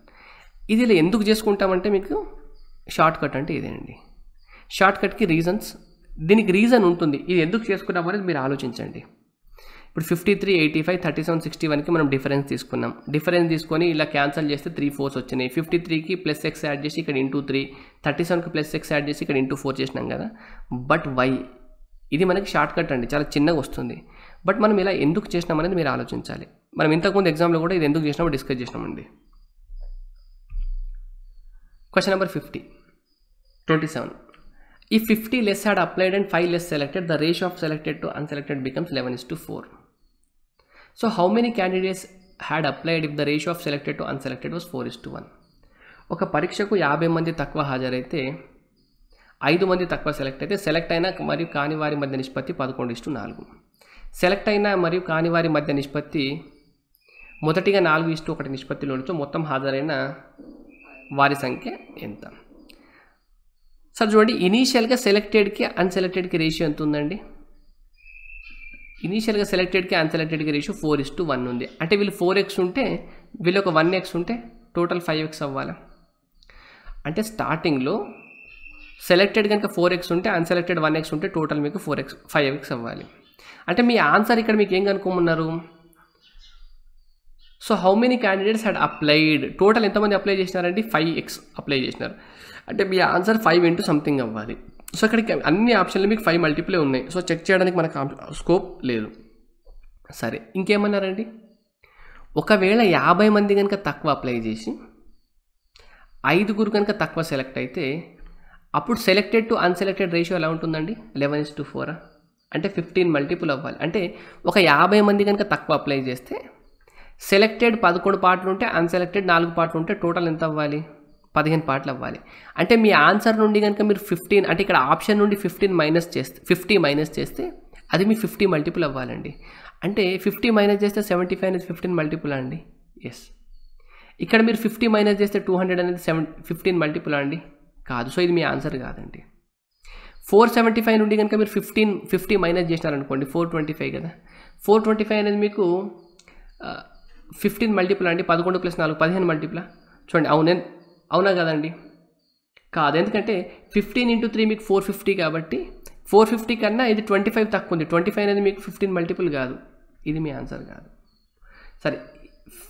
ఇది ఇలా ఎందుకు చేసుకుంటామంటే మీకు షార్ట్ కట్ అంటే ఇదేనండి షార్ట్ కట్కి రీజన్స్ దీనికి రీజన్ ఉంటుంది ఇది ఎందుకు చేసుకున్నాం అనేది మీరు ఆలోచించండి ఇప్పుడు fifty three eighty five thirty seven sixty వన్కి మనం డిఫరెన్స్ తీసుకున్నాం డిఫరెన్స్ తీసుకొని ఇలా క్యాన్సల్ చేస్తే త్రీ ఫోర్స్ వచ్చినాయి ఫిఫ్టీ త్రీకి ప్లస్ ఎక్స్ యాడ్ చేసి ఇక్కడ ఇంటూ త్రీ థర్టీ సెవెన్కి ప్లస్ ఎక్స్ యాడ్ చేసి ఇక్కడ ఇంటూ ఫోర్ చేసినాం కదా బట్ వై ఇది మనకి షార్ట్ కట్ అండి చాలా చిన్నగా వస్తుంది బట్ మనం ఇలా ఎందుకు చేసినాం అనేది మీరు ఆలోచించాలి మనం ఇంతకుముందు ఎగ్జామ్లో కూడా ఇది ఎందుకు చేసినామో డిస్కస్ చేసినామండి question number fifty twenty seven ఈ fifty less had applied and five less selected the ratio of selected to unselected becomes eleven is to four so how many candidates had applied if the ratio of selected to unselected was four is to one ఒక పరీక్షకు యాభై మంది తక్కువ హాజరైతే ఐదు మంది తక్కువ సెలెక్ట్ అయితే సెలెక్ట్ అయిన మరియు కాని వారి మధ్య నిష్పత్తి పదకొండు ఇస్టు నాలుగు సెలెక్ట్ అయిన మరియు కాని వారి మధ్య నిష్పత్తి మొదటిగా నాలుగు ఇష్టు ఒకటి నిష్పత్తిలో ఉండొచ్చు మొత్తం హాజరైన వారి సంఖ్య ఎంత సార్ చూడండి ఇనీషియల్గా సెలెక్టెడ్కి అన్సెలెక్టెడ్కి రేషియో ఎంత ఉందండి ఇనీషియల్గా సెలెక్టెడ్కి అన్సెలెక్టెడ్కి ratio four is to one ఉంది అంటే వీళ్ళు ఫోర్ ఎక్స్ ఉంటే వీళ్ళు ఒక వన్ ఎక్స్ ఉంటే టోటల్ ఫైవ్ ఎక్స్ అవ్వాలి అంటే స్టార్టింగ్లో సెలెక్టెడ్ కనుక ఫోర్ ఎక్స్ ఉంటే అన్సెలెక్టెడ్ వన్ ఎక్స్ ఉంటే టోటల్ మీకు ఫోర్ ఎక్స్ ఫైవ్ ఎక్స్ అవ్వాలి అంటే మీ ఆన్సర్ ఇక్కడ మీకు ఏం కనుక్కోమన్నారు so how many candidates had applied total ఎంతమంది అప్లై చేసినారండి ఫైవ్ ఎక్స్ అప్లై చేసినారు అంటే మీ ఆన్సర్ ఫైవ్ ఇంటూ సంథింగ్ అవ్వాలి సో అక్కడికి అన్ని ఆప్షన్లు మీకు ఫైవ్ మల్టిప్లే ఉన్నాయి సో చెక్ చేయడానికి మనకు స్కోప్ లేదు సరే ఇంకేమన్నారండి ఒకవేళ యాభై మంది కనుక తక్కువ అప్లై చేసి ఐదుగురు కనుక తక్కువ సెలెక్ట్ అయితే అప్పుడు సెలెక్టెడ్ టు అన్సెలెక్టెడ్ రేషియో ఎలా ఉంటుందండి లెవెన్ ఇస్ టు ఫోరా అంటే ఫిఫ్టీన్ మల్టిపుల్ అవ్వాలి అంటే ఒక యాభై మంది కనుక తక్కువ అప్లై చేస్తే సెలెక్టెడ్ పదకొండు పాటలు ఉంటే అన్సెలెక్టెడ్ నాలుగు పాటలు ఉంటే టోటల్ ఎంత అవ్వాలి పదిహేను పాటలు అవ్వాలి అంటే మీ ఆన్సర్ నుండి కనుక మీరు ఫిఫ్టీన్ అంటే ఇక్కడ ఆప్షన్ నుండి ఫిఫ్టీన్ మైనస్ చేస్తే ఫిఫ్టీ మైనస్ చేస్తే అది మీ ఫిఫ్టీ మల్టిపుల్ అవ్వాలండి అంటే ఫిఫ్టీ మైనస్ చేస్తే సెవెంటీ ఫైవ్ అనేది ఫిఫ్టీన్ మల్టిపుల్ అండి ఎస్ ఇక్కడ మీరు ఫిఫ్టీ మైనస్ చేస్తే టూ హండ్రెడ్ అనేది సెవెన్ ఫిఫ్టీన్ మల్టిపుల్ అండి కాదు సో ఇది మీ ఆన్సర్ కాదండి ఫోర్ సెవెంటీ ఫైవ్ నుండి కనుక మీరు ఫిఫ్టీన్ ఫిఫ్టీ మైనస్ చేసినారనుకోండి ఫోర్ ట్వంటీ ఫైవ్ కదా ఫోర్ ట్వంటీ ఫైవ్ అనేది మీకు ఫిఫ్టీన్ మల్టిపుల్ అండి పదకొండు ప్లస్ నాలుగు పదిహేను మల్టిపుల్ చూడండి అవునే అవునా కదండి కాదు ఎందుకంటే ఫిఫ్టీన్ ఇంటూ త్రీ మీకు ఫోర్ ఫిఫ్టీ కాబట్టి ఫోర్ ఫిఫ్టీ కన్నా ఇది ట్వంటీ ఫైవ్ తక్కువ ఉంది ట్వంటీ ఫైవ్ అనేది మీకు ఫిఫ్టీన్ మల్టిపుల్ కాదు ఇది మీ ఆన్సర్ కాదు సరే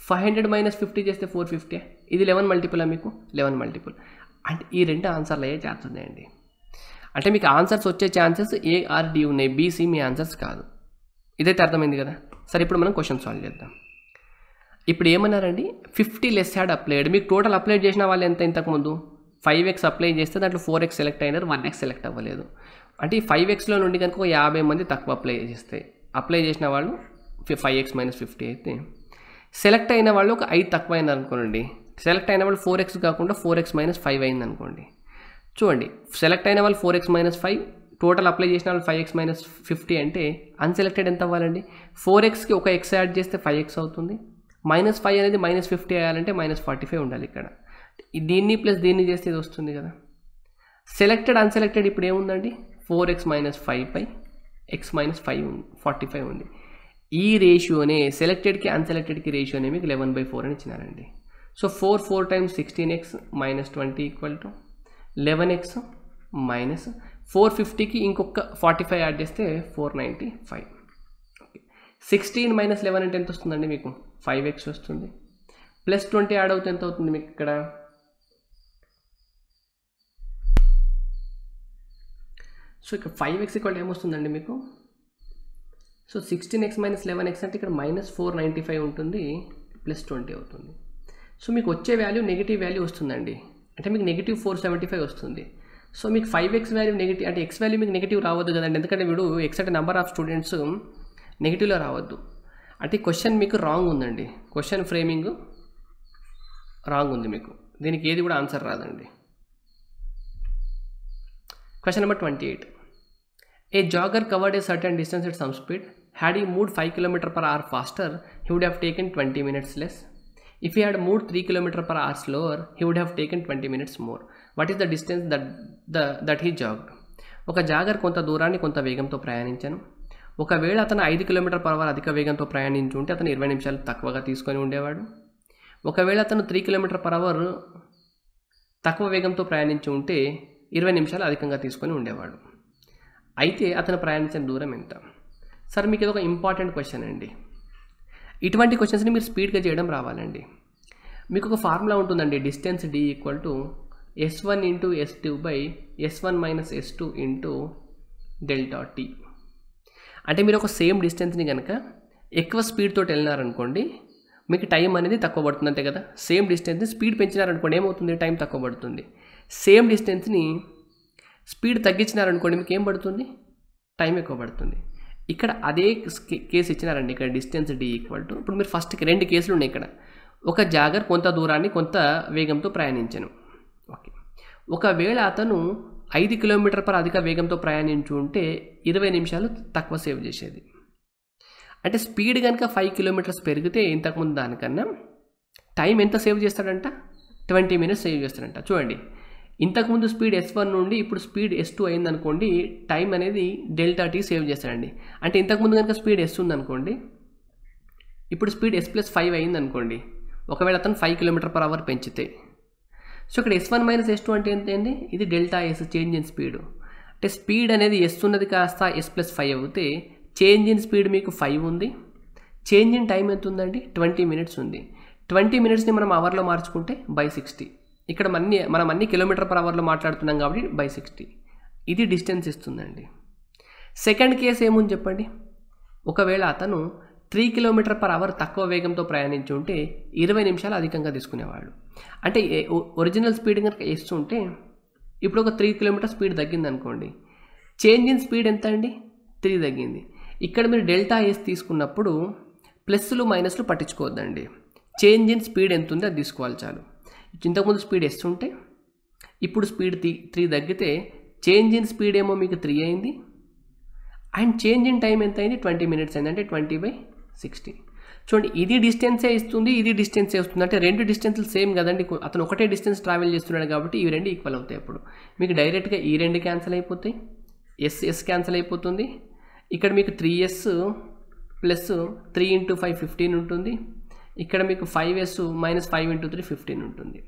ఫైవ్ హండ్రెడ్ మైనస్ ఫిఫ్టీ చేస్తే ఫోర్ ఫిఫ్టీ ఇది లెవెన్ మల్టిపులా మీకు లెవెన్ మల్టిపుల్ అంటే ఈ రెండు ఆన్సర్లు అయ్యే ఛాన్స్ ఉన్నాయండి అంటే మీకు ఆన్సర్స్ వచ్చే ఛాన్సెస్ ఏ డి ఉన్నాయి బీసీ మీ ఆన్సర్స్ కాదు ఇదైతే అర్థమైంది కదా సరే ఇప్పుడు మనం క్వశ్చన్ సాల్వ్ చేద్దాం ఇప్పుడు ఏమన్నారండి ఫిఫ్టీ లెస్ హ్యాడ్ అప్లైడ్ మీకు టోటల్ అప్లై చేసిన వాళ్ళు ఎంత ఇంతకుముందు ఫైవ్ ఎక్స్ అప్లై చేస్తే దాంట్లో ఫోర్ ఎక్స్ సెలెక్ట్ అయినారు వన్ ఎక్స్ సెలెక్ట్ అవ్వలేదు అంటే ఈ ఫైవ్ ఎక్స్లో నుండి కనుక ఒక యాభై మంది తక్కువ అప్లై చేస్తే అప్లై చేసిన వాళ్ళు ఫైవ్ ఎక్స్ మైనస్ ఫిఫ్టీ అయితే సెలెక్ట్ అయిన వాళ్ళు ఒక ఐదు తక్కువ అయింది అనుకోండి సెలెక్ట్ అయిన వాళ్ళు ఫోర్ ఎక్స్ కాకుండా ఫోర్ ఎక్స్ మైనస్ ఫైవ్ అయింది అనుకోండి చూడండి సెలెక్ట్ అయిన వాళ్ళు four x minus five total apply చేసిన వాళ్ళు ఫైవ్ ఎక్స్ మైనస్ ఫిఫ్టీ అంటే అన్సెలెక్టెడ్ ఎంత అవ్వాలండి ఫోర్ ఎక్స్కి ఒక ఎక్స్ యాడ్ చేస్తే ఫైవ్ ఎక్స్ అవుతుంది మైనస్ ఫైవ్ అనేది మైనస్ ఫిఫ్టీ అయ్యాలంటే మైనస్ ఫార్టీ ఫైవ్ ఉండాలి ఇక్కడ దీన్ని ప్లస్ దీన్ని చేస్తే ఇది వస్తుంది కదా సెలెక్టెడ్ అన్సెలెక్టెడ్ ఇప్పుడు ఏముందండి ఫోర్ ఎక్స్ మైనస్ ఫైవ్ పై ఎక్స్ మైనస్ ఫైవ్ ఉంది ఫార్టీ ఫైవ్ ఉంది ఈ రేషియోనే సెలెక్టెడ్కి అన్సెలెక్టెడ్కి రేషియోనే మీకు లెవెన్ బై ఫోర్ అని ఇచ్చినారండి so four four times sixteen x minus twenty equal to eleven x minus four ఫిఫ్టీకి ఇంకొక ఫార్టీ ఫైవ్ యాడ్ చేస్తే four ninety five okay sixteen minus eleven అంటే ఎంత వస్తుందండి మీకు ఫైవ్ ఎక్స్ వస్తుంది ప్లస్ ట్వంటీ యాడ్ అవుతే ఎంత అవుతుంది మీకు ఇక్కడ సో ఇక్కడ ఫైవ్ ఎక్స్ ఇక్కడ ఏమొస్తుందండి మీకు so sixteen x minus eleven x అంటే ఇక్కడ మైనస్ ఫోర్ నైంటీ ఫైవ్ ఉంటుంది ప్లస్ ట్వంటీ అవుతుంది సో మీకు వచ్చే వాల్యూ నెగిటివ్ వాల్యూ వస్తుందండి అంటే మీకు నెగిటివ్ ఫోర్ సెవెంటీ ఫైవ్ వస్తుంది సో మీకు ఫైవ్ ఎక్స్ వాల్యూ నెగిటివ్ అంటే ఎక్స్ వాల్యూ మీకు నెగిటివ్ రావద్దు కదండి ఎందుకంటే వీడు ఎక్స్ అంటే నెంబర్ ఆఫ్ స్టూడెంట్స్ నెగిటివ్లో రావద్దు అంటే క్వశ్చన్ మీకు రాంగ్ ఉందండి క్వశ్చన్ ఫ్రేమింగ్ రాంగ్ ఉంది మీకు దీనికి ఏది కూడా ఆన్సర్ రాదండి question number twenty eight a jogger covered a certain distance at some speed had he moved five kilometre per hour faster he would have taken twenty minutes less if you had moved three kilometre per hour slower he would have taken twenty minutes more what is the distance that the that he jog ఒక జాగర్ కొంత దూరాన్ని కొంత వేగంతో ప్రయాణించాను ఒకవేళ అతను ఐదు కిలోమీటర్ పర్ అవర్ అధిక వేగంతో ప్రయాణించి ఉంటే అతను ఇరవై నిమిషాలు తక్కువగా తీసుకొని ఉండేవాడు ఒకవేళ అతను త్రీ కిలోమీటర్ పర్ అవర్ తక్కువ వేగంతో ప్రయాణించి ఉంటే ఇరవై నిమిషాలు అధికంగా తీసుకొని ఉండేవాడు అయితే అతను ప్రయాణించిన దూరం ఎంత సార్ మీకు ఇది ఒక ఇంపార్టెంట్ క్వశ్చన్ అండి ఇటువంటి క్వశ్చన్స్ని మీరు స్పీడ్గా చేయడం రావాలండి మీకు ఒక ఫార్ములా ఉంటుందండి distance D equal to S one into S two by S one minus S two into delta T అంటే మీరు ఒక సేమ్ డిస్టెన్స్ని కనుక ఎక్కువ స్పీడ్తో వెళ్ళినారనుకోండి మీకు టైం అనేది తక్కువ పడుతుంది అంతే కదా సేమ్ డిస్టెన్స్ని స్పీడ్ పెంచినారనుకోండి ఏమవుతుంది టైం తక్కువ పడుతుంది సేమ్ డిస్టెన్స్ని స్పీడ్ తగ్గించినారనుకోండి మీకు ఏం పడుతుంది టైం ఎక్కువ పడుతుంది ఇక్కడ అదే కేసు ఇచ్చినారండి ఇక్కడ డిస్టెన్స్ డి ఈక్వల్ టు ఇప్పుడు మీరు ఫస్ట్ రెండు కేసులు ఉన్నాయి ఇక్కడ ఒక జాగర్ కొంత దూరాన్ని కొంత వేగంతో ప్రయాణించను ఓకే ఒకవేళ అతను ఐదు కిలోమీటర్ పర్ అధిక వేగంతో ప్రయాణించు ఉంటే ఇరవై నిమిషాలు తక్కువ సేవ్ చేసేది అంటే స్పీడ్ కనుక ఫైవ్ కిలోమీటర్స్ పెరిగితే ఇంతకుముందు దానికన్నా టైం ఎంత సేవ్ చేస్తాడంట ట్వంటీ మినిట్స్ సేవ్ చేస్తాడంట చూడండి ఇంతకుముందు స్పీడ్ ఎస్ వన్ నుండి ఇప్పుడు స్పీడ్ ఎస్ టూ అయిందనుకోండి టైం అనేది డెల్టా టీ సేవ్ చేస్తాడండి అంటే ఇంతకుముందు కనుక స్పీడ్ ఎస్ ఉందనుకోండి ఇప్పుడు స్పీడ్ ఎస్ ప్లస్ ఫైవ్ అయిందనుకోండి ఒకవేళ అతను ఫైవ్ కిలోమీటర్ పర్ అవర్ పెంచితే సో ఇక్కడ S one minus S two అంటే ఏంటండి ఇది delta S change in speed అంటే స్పీడ్ అనేది ఎస్ ఉన్నది కాస్త ఎస్ ప్లస్ ఫైవ్ అవుతే చేంజ్ ఇన్ స్పీడ్ మీకు ఫైవ్ ఉంది చేంజ్ ఇన్ టైం ఎంత ఉందండి ట్వంటీ మినిట్స్ ఉంది ట్వంటీ మినిట్స్ని మనం అవర్లో మార్చుకుంటే బై సిక్స్టీ ఇక్కడ మన్ని మనం అన్ని కిలోమీటర్ పర్ అవర్లో మాట్లాడుతున్నాం కాబట్టి బై సిక్స్టీ ఇది డిస్టెన్స్ ఇస్తుందండి సెకండ్ కేసు ఏముంది చెప్పండి ఒకవేళ అతను త్రీ కిలోమీటర్ పర్ అవర్ తక్కువ వేగంతో ప్రయాణించి ఉంటే ఇరవై నిమిషాలు అధికంగా తీసుకునేవాళ్ళు అంటే ఒరిజినల్ స్పీడ్ కనుక వేస్తుంటే ఇప్పుడు ఒక త్రీ కిలోమీటర్ స్పీడ్ తగ్గింది అనుకోండి చేంజ్ ఇన్ స్పీడ్ ఎంత అండి త్రీ తగ్గింది ఇక్కడ మీరు డెల్టా ఏస్ తీసుకున్నప్పుడు ప్లస్లు మైనస్లు పట్టించుకోవద్దండి చేంజ్ ఇన్ స్పీడ్ ఎంత ఉందో అది తీసుకోవాలి చాలు ఇంతకుముందు స్పీడ్ ఎస్ ఉంటే ఇప్పుడు స్పీడ్ త్రీ త్రీ తగ్గితే చేంజ్ ఇన్ స్పీడ్ ఏమో మీకు త్రీ అయింది అండ్ చేంజ్ ఇన్ టైం ఎంత అయింది ట్వంటీ మినిట్స్ అయింది అంటే ట్వంటీ బై సిక్స్టీ చూడండి ఇది డిస్టెన్సే ఇస్తుంది ఇది డిస్టెన్సే వస్తుంది అంటే రెండు డిస్టెన్స్లు సేమ్ కదండి అతను ఒకటే డిస్టెన్స్ ట్రావెల్ చేస్తున్నాడు కాబట్టి ఈ రెండు ఈక్వల్ అవుతాయి అప్పుడు మీకు డైరెక్ట్గా ఈ రెండు క్యాన్సిల్ అయిపోతాయి ఎస్ ఎస్ క్యాన్సిల్ అయిపోతుంది ఇక్కడ మీకు three S plus three into five fifteen ఉంటుంది ఇక్కడ మీకు five S minus five into three fifteen ఉంటుంది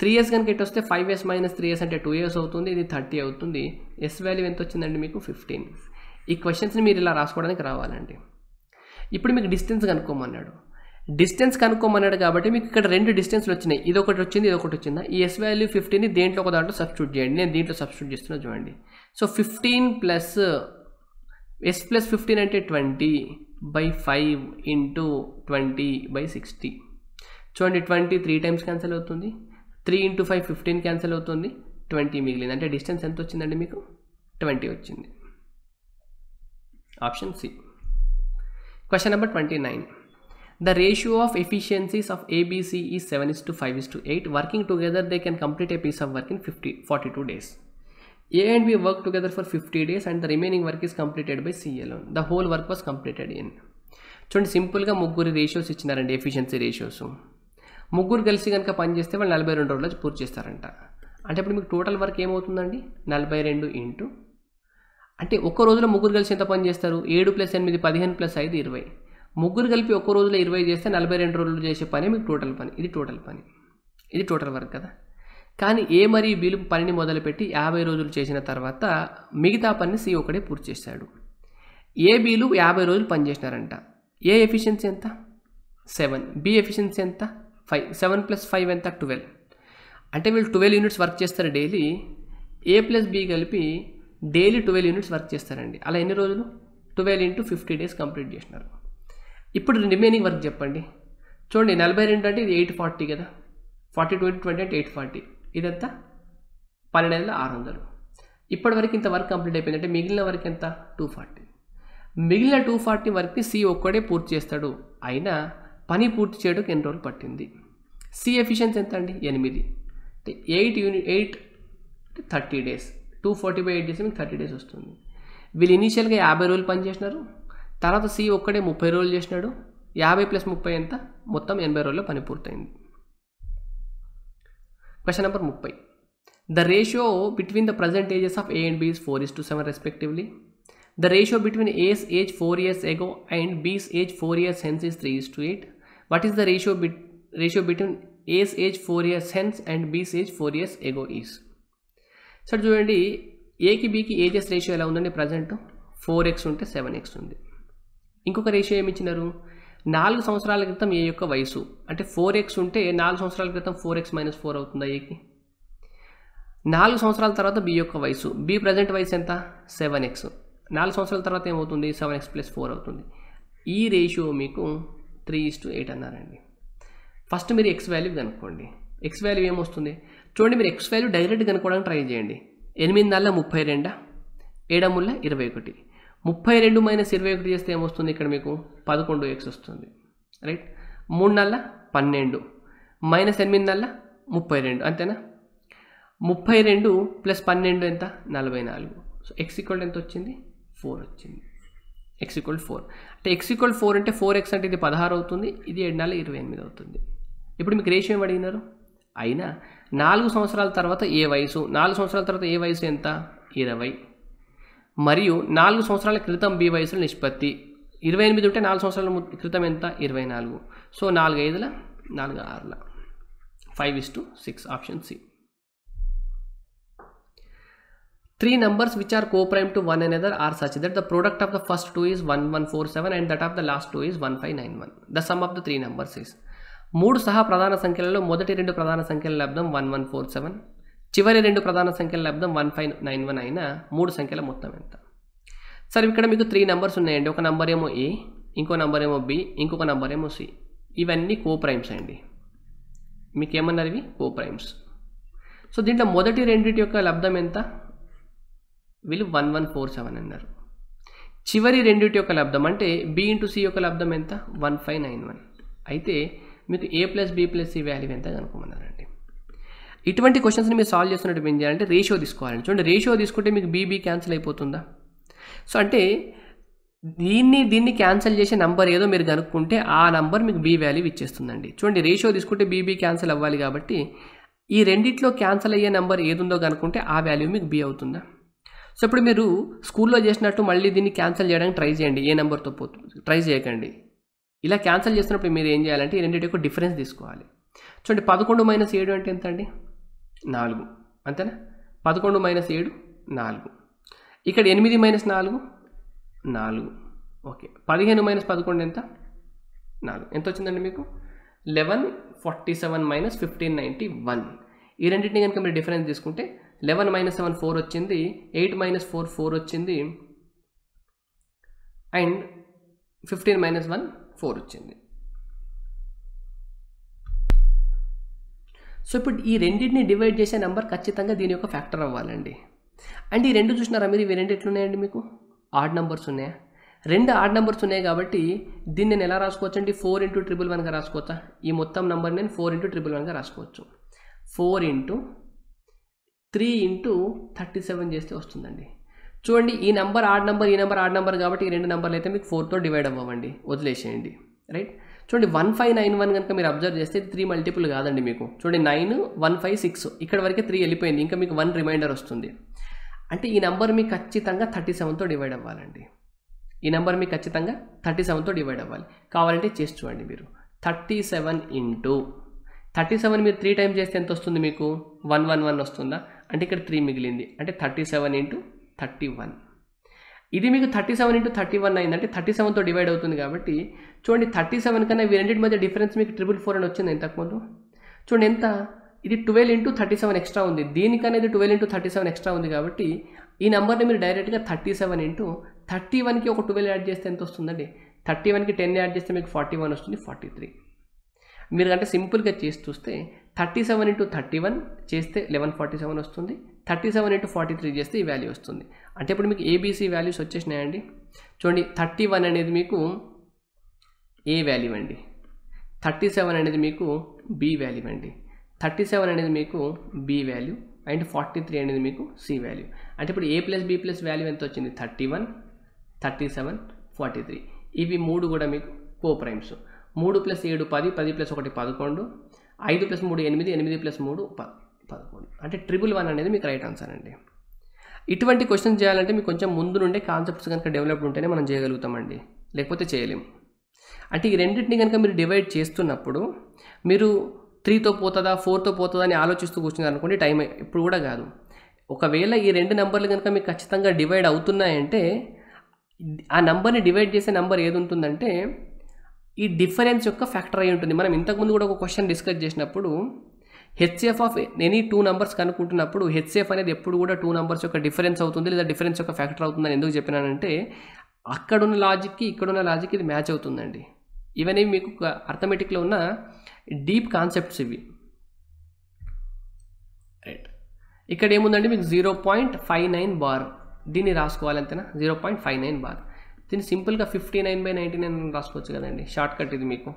త్రీ ఇయర్స్ కనుక ఇటు వస్తే five years minus three years అంటే టూ ఇయర్స్ అవుతుంది ఇది థర్టీ అవుతుంది ఎస్ వాల్యూ ఎంత వచ్చిందండి మీకు ఫిఫ్టీన్ ఈ క్వశ్చన్స్ని మీరు ఇలా రాసుకోవడానికి రావాలండి ఇప్పుడు మీకు డిస్టెన్స్ కనుక్కోమన్నాడు డిస్టెన్స్ కనుక్కోమన్నాడు కాబట్టి మీకు ఇక్కడ రెండు డిస్టెన్స్లు వచ్చినాయి ఇది ఒకటి వచ్చింది ఇది ఒకటి వచ్చిందా ఈ ఎస్ వాల్యూ ఫిఫ్టీన్ని దేంట్లో ఒక దాంట్లో సబ్స్టిట్యూట్ చేయండి నేను దీంట్లో సబ్స్టిట్యూట్ చేస్తున్నా చూడండి so fifteen plus S plus fifteen అంటే twenty by five into twenty by sixty చూడండి ట్వంటీ త్రీ టైమ్స్ క్యాన్సిల్ అవుతుంది three into five fifteen cancel అవుతుంది ట్వంటీ మిగిలింది అంటే డిస్టెన్స్ ఎంత వచ్చిందండి మీకు ట్వంటీ వచ్చింది option C question number twenty nine the ratio of efficiencies of A B C is seven is to five is to eight working together they can complete a piece of work in fifty forty two days A and B worked together for 50 days and the remaining work is completed by C alone. The whole work was completed in. చూడండి సింపుల్గా ముగ్గురు రేషియోస్ ఇచ్చినారండి ఎఫిషియన్సీ రేషియోస్ ముగ్గురు కలిసి కనుక పనిచేస్తే వాళ్ళు నలభై రెండు రోజులు పూర్తి చేస్తారంట అంటే ఇప్పుడు మీకు టోటల్ వర్క్ ఏమవుతుందండి నలభై రెండు ఇంటూ అంటే ఒక్క రోజులో ముగ్గురు కలిసి ఎంత పని చేస్తారు ఏడు ప్లస్ ఎనిమిది పదిహేను ప్లస్ ఐదు ఇరవై ముగ్గురు కలిపి ఒక్క రోజులో ఇరవై చేస్తే నలభై రెండు రోజులు చేసే పని మీకు టోటల్ పని ఇది టోటల్ పని ఇది టోటల్ వర్క్ కదా కానీ ఏ మరీ బీలు పనిని మొదలుపెట్టి యాభై రోజులు చేసిన తర్వాత మిగతా పనిని సి ఒకడే పూర్తి చేశాడు ఏ బీలు యాభై రోజులు పనిచేసినారంట ఏ ఎఫిషియన్సీ ఎంత సెవెన్ బి ఎఫిషియన్సీ ఎంత ఫైవ్ సెవెన్ ప్లస్ ఫైవ్ ఎంత ట్వెల్వ్ అంటే వీళ్ళు ట్వెల్వ్ యూనిట్స్ వర్క్ చేస్తారు డైలీ ఏ ప్లస్ బి కలిపి డైలీ ట్వెల్వ్ యూనిట్స్ వర్క్ చేస్తారండి అలా ఎన్ని రోజులు twelve into fifty days complete చేసినారు ఇప్పుడు రిమైనింగ్ వర్క్ చెప్పండి చూడండి నలభై రెండు అంటే ఇది ఎయిట్ ఫార్టీ కదా ఫార్టీ ట్వంటీ ట్వంటీ అంటే ఎయిట్ ఫార్టీ ఇదంతా పన్నెండు వేల ఆరు వందలు ఇప్పటి వరకు ఇంత వర్క్ కంప్లీట్ అయిపోయింది అంటే మిగిలిన వర్క్ ఎంత టూ ఫార్టీ మిగిలిన టూ ఫార్టీ వర్క్ని సి ఒక్కడే పూర్తి చేస్తాడు అయినా పని పూర్తి చేయడానికి ఎన్ని రోజులు పట్టింది సి ఎఫిషియన్సీ ఎంత అండి ఎనిమిది అంటే eight unit eight thirty days two forty by eight days మీకు థర్టీ డేస్ వస్తుంది వీళ్ళు ఇనీషియల్గా యాభై రోజులు పనిచేసినారు తర్వాత సి ఒక్కడే ముప్పై రోజులు చేసినాడు యాభై ప్లస్ ముప్పై ఎంత మొత్తం ఎనభై రోజుల్లో పని పూర్తయింది క్వశ్చన్ నెంబర్ ముప్పై the ratio between the present ages of A and B is four is to seven respectively the ratio between A's age four years ago and B's age four years hence is three is to eight what is the ratio bit ratio between A's age four years hence and B's age four years ago is sir చూడండి ఏకి బీకి ఏజెస్ రేషియో ఎలా ఉందండి ప్రజెంట్ ఫోర్ ఎక్స్ ఉంటే సెవెన్ ఎక్స్ ఉంది ఇంకొక రేషియో ఏమి ఇచ్చినారు నాలుగు సంవత్సరాల క్రితం ఏ యొక్క వయసు అంటే ఫోర్ ఎక్స్ ఉంటే నాలుగు సంవత్సరాల క్రితం ఫోర్ ఎక్స్ మైనస్ ఫోర్ అవుతుంది ఏకి నాలుగు సంవత్సరాల తర్వాత బి యొక్క వయసు బి ప్రజెంట్ వయసు ఎంత సెవెన్ ఎక్స్ నాలుగు సంవత్సరాల తర్వాత ఏమవుతుంది సెవెన్ ఎక్స్ ప్లస్ ఫోర్ అవుతుంది ఈ రేషియో మీకు త్రీ ఇస్ టు ఎయిట్ అన్నారండి ఫస్ట్ మీరు ఎక్స్ వాల్యూ కనుక్కోండి ఎక్స్ వాల్యూ ఏమొస్తుంది చూడండి మీరు ఎక్స్ వాల్యూ డైరెక్ట్ కనుక్కోవడానికి ట్రై చేయండి ఎనిమిది నెలల ముప్పై రెండా ఏడముల ఇరవై ఒకటి ముప్పై రెండు మైనస్ ఇరవై ఒకటి చేస్తే ఏమొస్తుంది ఇక్కడ మీకు పదకొండు ఎక్స్ వస్తుంది రైట్ మూడు నల్ల పన్నెండు మైనస్ ఎనిమిది నల్ల ముప్పై రెండు అంతేనా ముప్పై రెండు ప్లస్ పన్నెండు ఎంత నలభై నాలుగు సో ఎక్స్ ఈక్వల్ ఎంత వచ్చింది ఫోర్ వచ్చింది ఎక్స్ ఈక్వల్ ఫోర్ అంటే ఎక్స్ ఈక్వల్ ఫోర్ అంటే ఫోర్ ఎక్స్ అంటే ఇది పదహారు అవుతుంది ఇది ఏడు నెలల ఇరవై ఎనిమిది అవుతుంది ఇప్పుడు మీకు రేషియో అడిగినారు అయినా నాలుగు సంవత్సరాల తర్వాత ఏ వయసు నాలుగు సంవత్సరాల తర్వాత ఏ వయసు ఎంత ఇరవై మరియు నాలుగు సంవత్సరాల క్రితం బి వయసుల నిష్పత్తి ఇరవై ఎనిమిది ఉంటే నాలుగు సంవత్సరాల క్రితం ఎంత ఇరవై నాలుగు సో నాలుగు ఐదుల నాలుగు ఆరుల five is to six option C three numbers which are coprime to one another are such that the product of the first two is one one four seven and that of the last two is one five nine one the sum of the three numbers is మూడు సహా ప్రధాన సంఖ్యలలో మొదటి రెండు ప్రధాన సంఖ్యల లబ్దం వన్ వన్ ఫోర్ సెవెన్ చివరి రెండు ప్రధాన సంఖ్యల లబ్దం వన్ ఫైవ్ నైన్ వన్ అయిన మూడు సంఖ్యల మొత్తం ఎంత సరే ఇక్కడ మీకు త్రీ నెంబర్స్ ఉన్నాయండి ఒక నంబర్ ఏమో ఏ ఇంకో నంబర్ ఏమో బి ఇంకొక నంబర్ ఏమో సి ఇవన్నీ కో ప్రైమ్స్ అండి మీకు ఏమన్నారు ఇవి కో ప్రైమ్స్ సో దీంట్లో మొదటి రెండింటి యొక్క లబ్ధం ఎంత వీళ్ళు వన్ వన్ ఫోర్ సెవెన్ అన్నారు చివరి రెండింటి యొక్క లబ్ధం అంటే బి ఇంటూ సి యొక్క లబ్ధం ఎంత వన్ ఫైవ్ నైన్ వన్ అయితే మీకు A plus B plus C value ఎంత కనుక్కోమన్నారండి ఇటువంటి క్వశ్చన్స్ని మీరు సాల్వ్ చేస్తున్నట్టు ఏం చేయాలంటే రేషియో తీసుకోవాలండి చూడండి రేషియో తీసుకుంటే మీకు బీబీ క్యాన్సిల్ అయిపోతుందా సో అంటే దీన్ని దీన్ని క్యాన్సిల్ చేసే నంబర్ ఏదో మీరు కనుక్కుంటే ఆ నంబర్ మీకు బీ వాల్యూ ఇచ్చేస్తుందండి చూడండి రేషియో తీసుకుంటే బీబీ క్యాన్సిల్ అవ్వాలి కాబట్టి ఈ రెండిట్లో క్యాన్సిల్ అయ్యే నెంబర్ ఏదుందో కనుక్కుంటే ఆ వాల్యూ మీకు బీ అవుతుందా సో ఇప్పుడు మీరు స్కూల్లో చేసినట్టు మళ్ళీ దీన్ని క్యాన్సిల్ చేయడానికి ట్రై చేయండి ఏ నెంబర్తో పోతు ట్రై చేయకండి ఇలా క్యాన్సిల్ చేస్తున్నప్పుడు మీరు ఏం చేయాలంటే ఈ రెండింటి యొక్క డిఫరెన్స్ తీసుకోవాలి చూడండి పదకొండు మైనస్ ఏడు అంటే ఎంత అండి నాలుగు అంతేనా పదకొండు మైనస్ ఏడు నాలుగు ఇక్కడ ఎనిమిది మైనస్ నాలుగు నాలుగు ఓకే పదిహేను మైనస్ పదకొండు ఎంత నాలుగు ఎంత వచ్చిందండి మీకు eleven forty seven minus fifteen ninety one ఈ రెండింటిని కనుక మీరు డిఫరెన్స్ తీసుకుంటే లెవెన్ మైనస్ సెవెన్ ఫోర్ వచ్చింది ఎయిట్ మైనస్ ఫోర్ ఫోర్ వచ్చింది and fifteen minus one four వచ్చింది సో ఇప్పుడు ఈ రెండింటిని డివైడ్ చేసే నెంబర్ ఖచ్చితంగా దీని యొక్క ఫ్యాక్టర్ అవ్వాలండి అండ్ ఈ రెండు చూసినారా మీరు ఇవి రెండు ఎట్లున్నాయండి మీకు ఆడ్ నెంబర్స్ ఉన్నాయా రెండు ఆడ్ నెంబర్స్ ఉన్నాయి కాబట్టి దీన్ని నేను ఎలా రాసుకోవచ్చు అండి ఫోర్ ఇంటూ ట్రిపుల్ వన్గా రాసుకోవచ్చా ఈ మొత్తం నెంబర్ నేను ఫోర్ ఇంటూ ట్రిపుల్ వన్గా రాసుకోవచ్చు four into three into thirty seven చేస్తే వస్తుందండి చూడండి ఈ నెంబర్ ఆడ్ నెంబర్ ఈ నెంబర్ ఆడ్ నెంబర్ కాబట్టి ఈ రెండు నెంబర్లు అయితే మీకు ఫోర్తో డివైడ్ అవ్వండి వదిలేసేయండి రైట్ చూడండి వన్ ఫైవ్ నైన్ వన్ కనుక మీరు అబ్జర్వ్ చేస్తే త్రీ మల్టిపుల్ కాదండి మీకు చూడండి నైన్ వన్ ఫైవ్ సిక్స్ ఇక్కడ వరకే త్రీ వెళ్ళిపోయింది ఇంకా మీకు వన్ రిమైండర్ వస్తుంది అంటే ఈ నెంబర్ మీకు ఖచ్చితంగా థర్టీ సెవెన్తో డివైడ్ అవ్వాలండి ఈ నెంబర్ మీకు ఖచ్చితంగా థర్టీ సెవెన్తో డివైడ్ అవ్వాలి కావాలంటే చేసి చూడండి మీరు thirty seven into thirty seven మీరు త్రీ టైమ్స్ చేస్తే ఎంత వస్తుంది మీకు వన్ వన్ వన్ వస్తుందా అంటే ఇక్కడ త్రీ మిగిలింది అంటే thirty seven into thirty one ఇది మీకు thirty seven into thirty one అయిందంటే థర్టీ సెవెన్తో డివైడ్ అవుతుంది కాబట్టి చూడండి థర్టీ సెవెన్ కన్నా వీరన్నిటి మధ్య డిఫరెన్స్ మీకు ట్రిపుల్ ఫోర్ అని వచ్చింది ఇంతకుముందు చూడండి ఎంత ఇది twelve into thirty seven extra ఉంది దీనికన్నా ఇది twelve into thirty seven extra ఉంది కాబట్టి ఈ నెంబర్ని మీరు డైరెక్ట్గా థర్టీ సెవెన్ ఇంటూ థర్టీ వన్కి ఒక ట్వెల్వ్ యాడ్ చేస్తే ఎంత వస్తుందండి థర్టీ వన్కి టెన్ యాడ్ చేస్తే మీకు ఫార్టీ వన్ వస్తుంది ఫార్టీ త్రీ మీరు అంటే సింపుల్గా చేసి చూస్తే thirty seven into thirty one చేస్తే లెవెన్ ఫార్టీ సెవెన్ వస్తుంది thirty seven into forty three చేస్తే ఈ వాల్యూ వస్తుంది అంటే ఇప్పుడు మీకు ఏబీసీ వాల్యూస్ వచ్చేసినాయండి చూడండి థర్టీ వన్ అనేది మీకు ఏ వాల్యూ అండి థర్టీ సెవెన్ అనేది మీకు బి వాల్యూ అండి థర్టీ సెవెన్ అనేది మీకు B value and forty three అనేది మీకు సి వాల్యూ అంటే ఇప్పుడు A plus B plus value ఎంత వచ్చింది thirty one thirty seven forty three ఇవి మూడు కూడా మీకు కో ప్రైమ్స్ మూడు ప్లస్ ఏడు పది పది ప్లస్ ఒకటి పదకొండు ఐదు ప్లస్ మూడు ఎనిమిది ఎనిమిది ప్లస్ మూడు పదకొండు అంటే ట్రిపుల్ వన్ అనేది మీకు రైట్ ఆన్సర్ అండి ఇటువంటి క్వశ్చన్ చేయాలంటే మీకు కొంచెం ముందు నుండే కాన్సెప్ట్స్ కనుక డెవలప్డ్ ఉంటేనే మనం చేయగలుగుతామండి లేకపోతే చేయలేము అంటే ఈ రెండింటిని కనుక మీరు డివైడ్ చేస్తున్నప్పుడు మీరు త్రీతో పోతుందా ఫోర్తో పోతుందా అని ఆలోచిస్తూ కూర్చున్నారు అనుకోండి టైం ఇప్పుడు కూడా కాదు ఒకవేళ ఈ రెండు నెంబర్లు కనుక మీకు ఖచ్చితంగా డివైడ్ అవుతున్నాయంటే ఆ నెంబర్ని డివైడ్ చేసే నెంబర్ ఏది ఉంటుందంటే ఈ డిఫరెన్స్ యొక్క ఫ్యాక్టర్ అయి ఉంటుంది మనం ఇంతకుముందు కూడా ఒక క్వశ్చన్ డిస్కస్ చేసినప్పుడు HF of any two numbers కనుక్కుంటున్నప్పుడు హెచ్ఎఫ్ అనేది ఎప్పుడు కూడా టూ నెంబర్స్ యొక్క డిఫరెన్స్ అవుతుంది లేదా డిఫరెన్స్ యొక్క ఫ్యాక్టర్ అవుతుందని ఎందుకు చెప్పినానంటే అక్కడున్న లాజిక్కి ఇక్కడున్న లాజిక్ ఇది మ్యాచ్ అవుతుందండి ఇవన్నీ మీకు అర్థమెటిక్లో ఉన్న డీప్ కాన్సెప్ట్స్ ఇవి రైట్ ఇక్కడ ఏముందంటే మీకు zero point five nine bar దీన్ని రాసుకోవాలంతేనా zero point five nine bar దీన్ని సింపుల్గా fifty nine by ninety nine రాసుకోవచ్చు కదండి షార్ట్ కట్ ఇది మీకు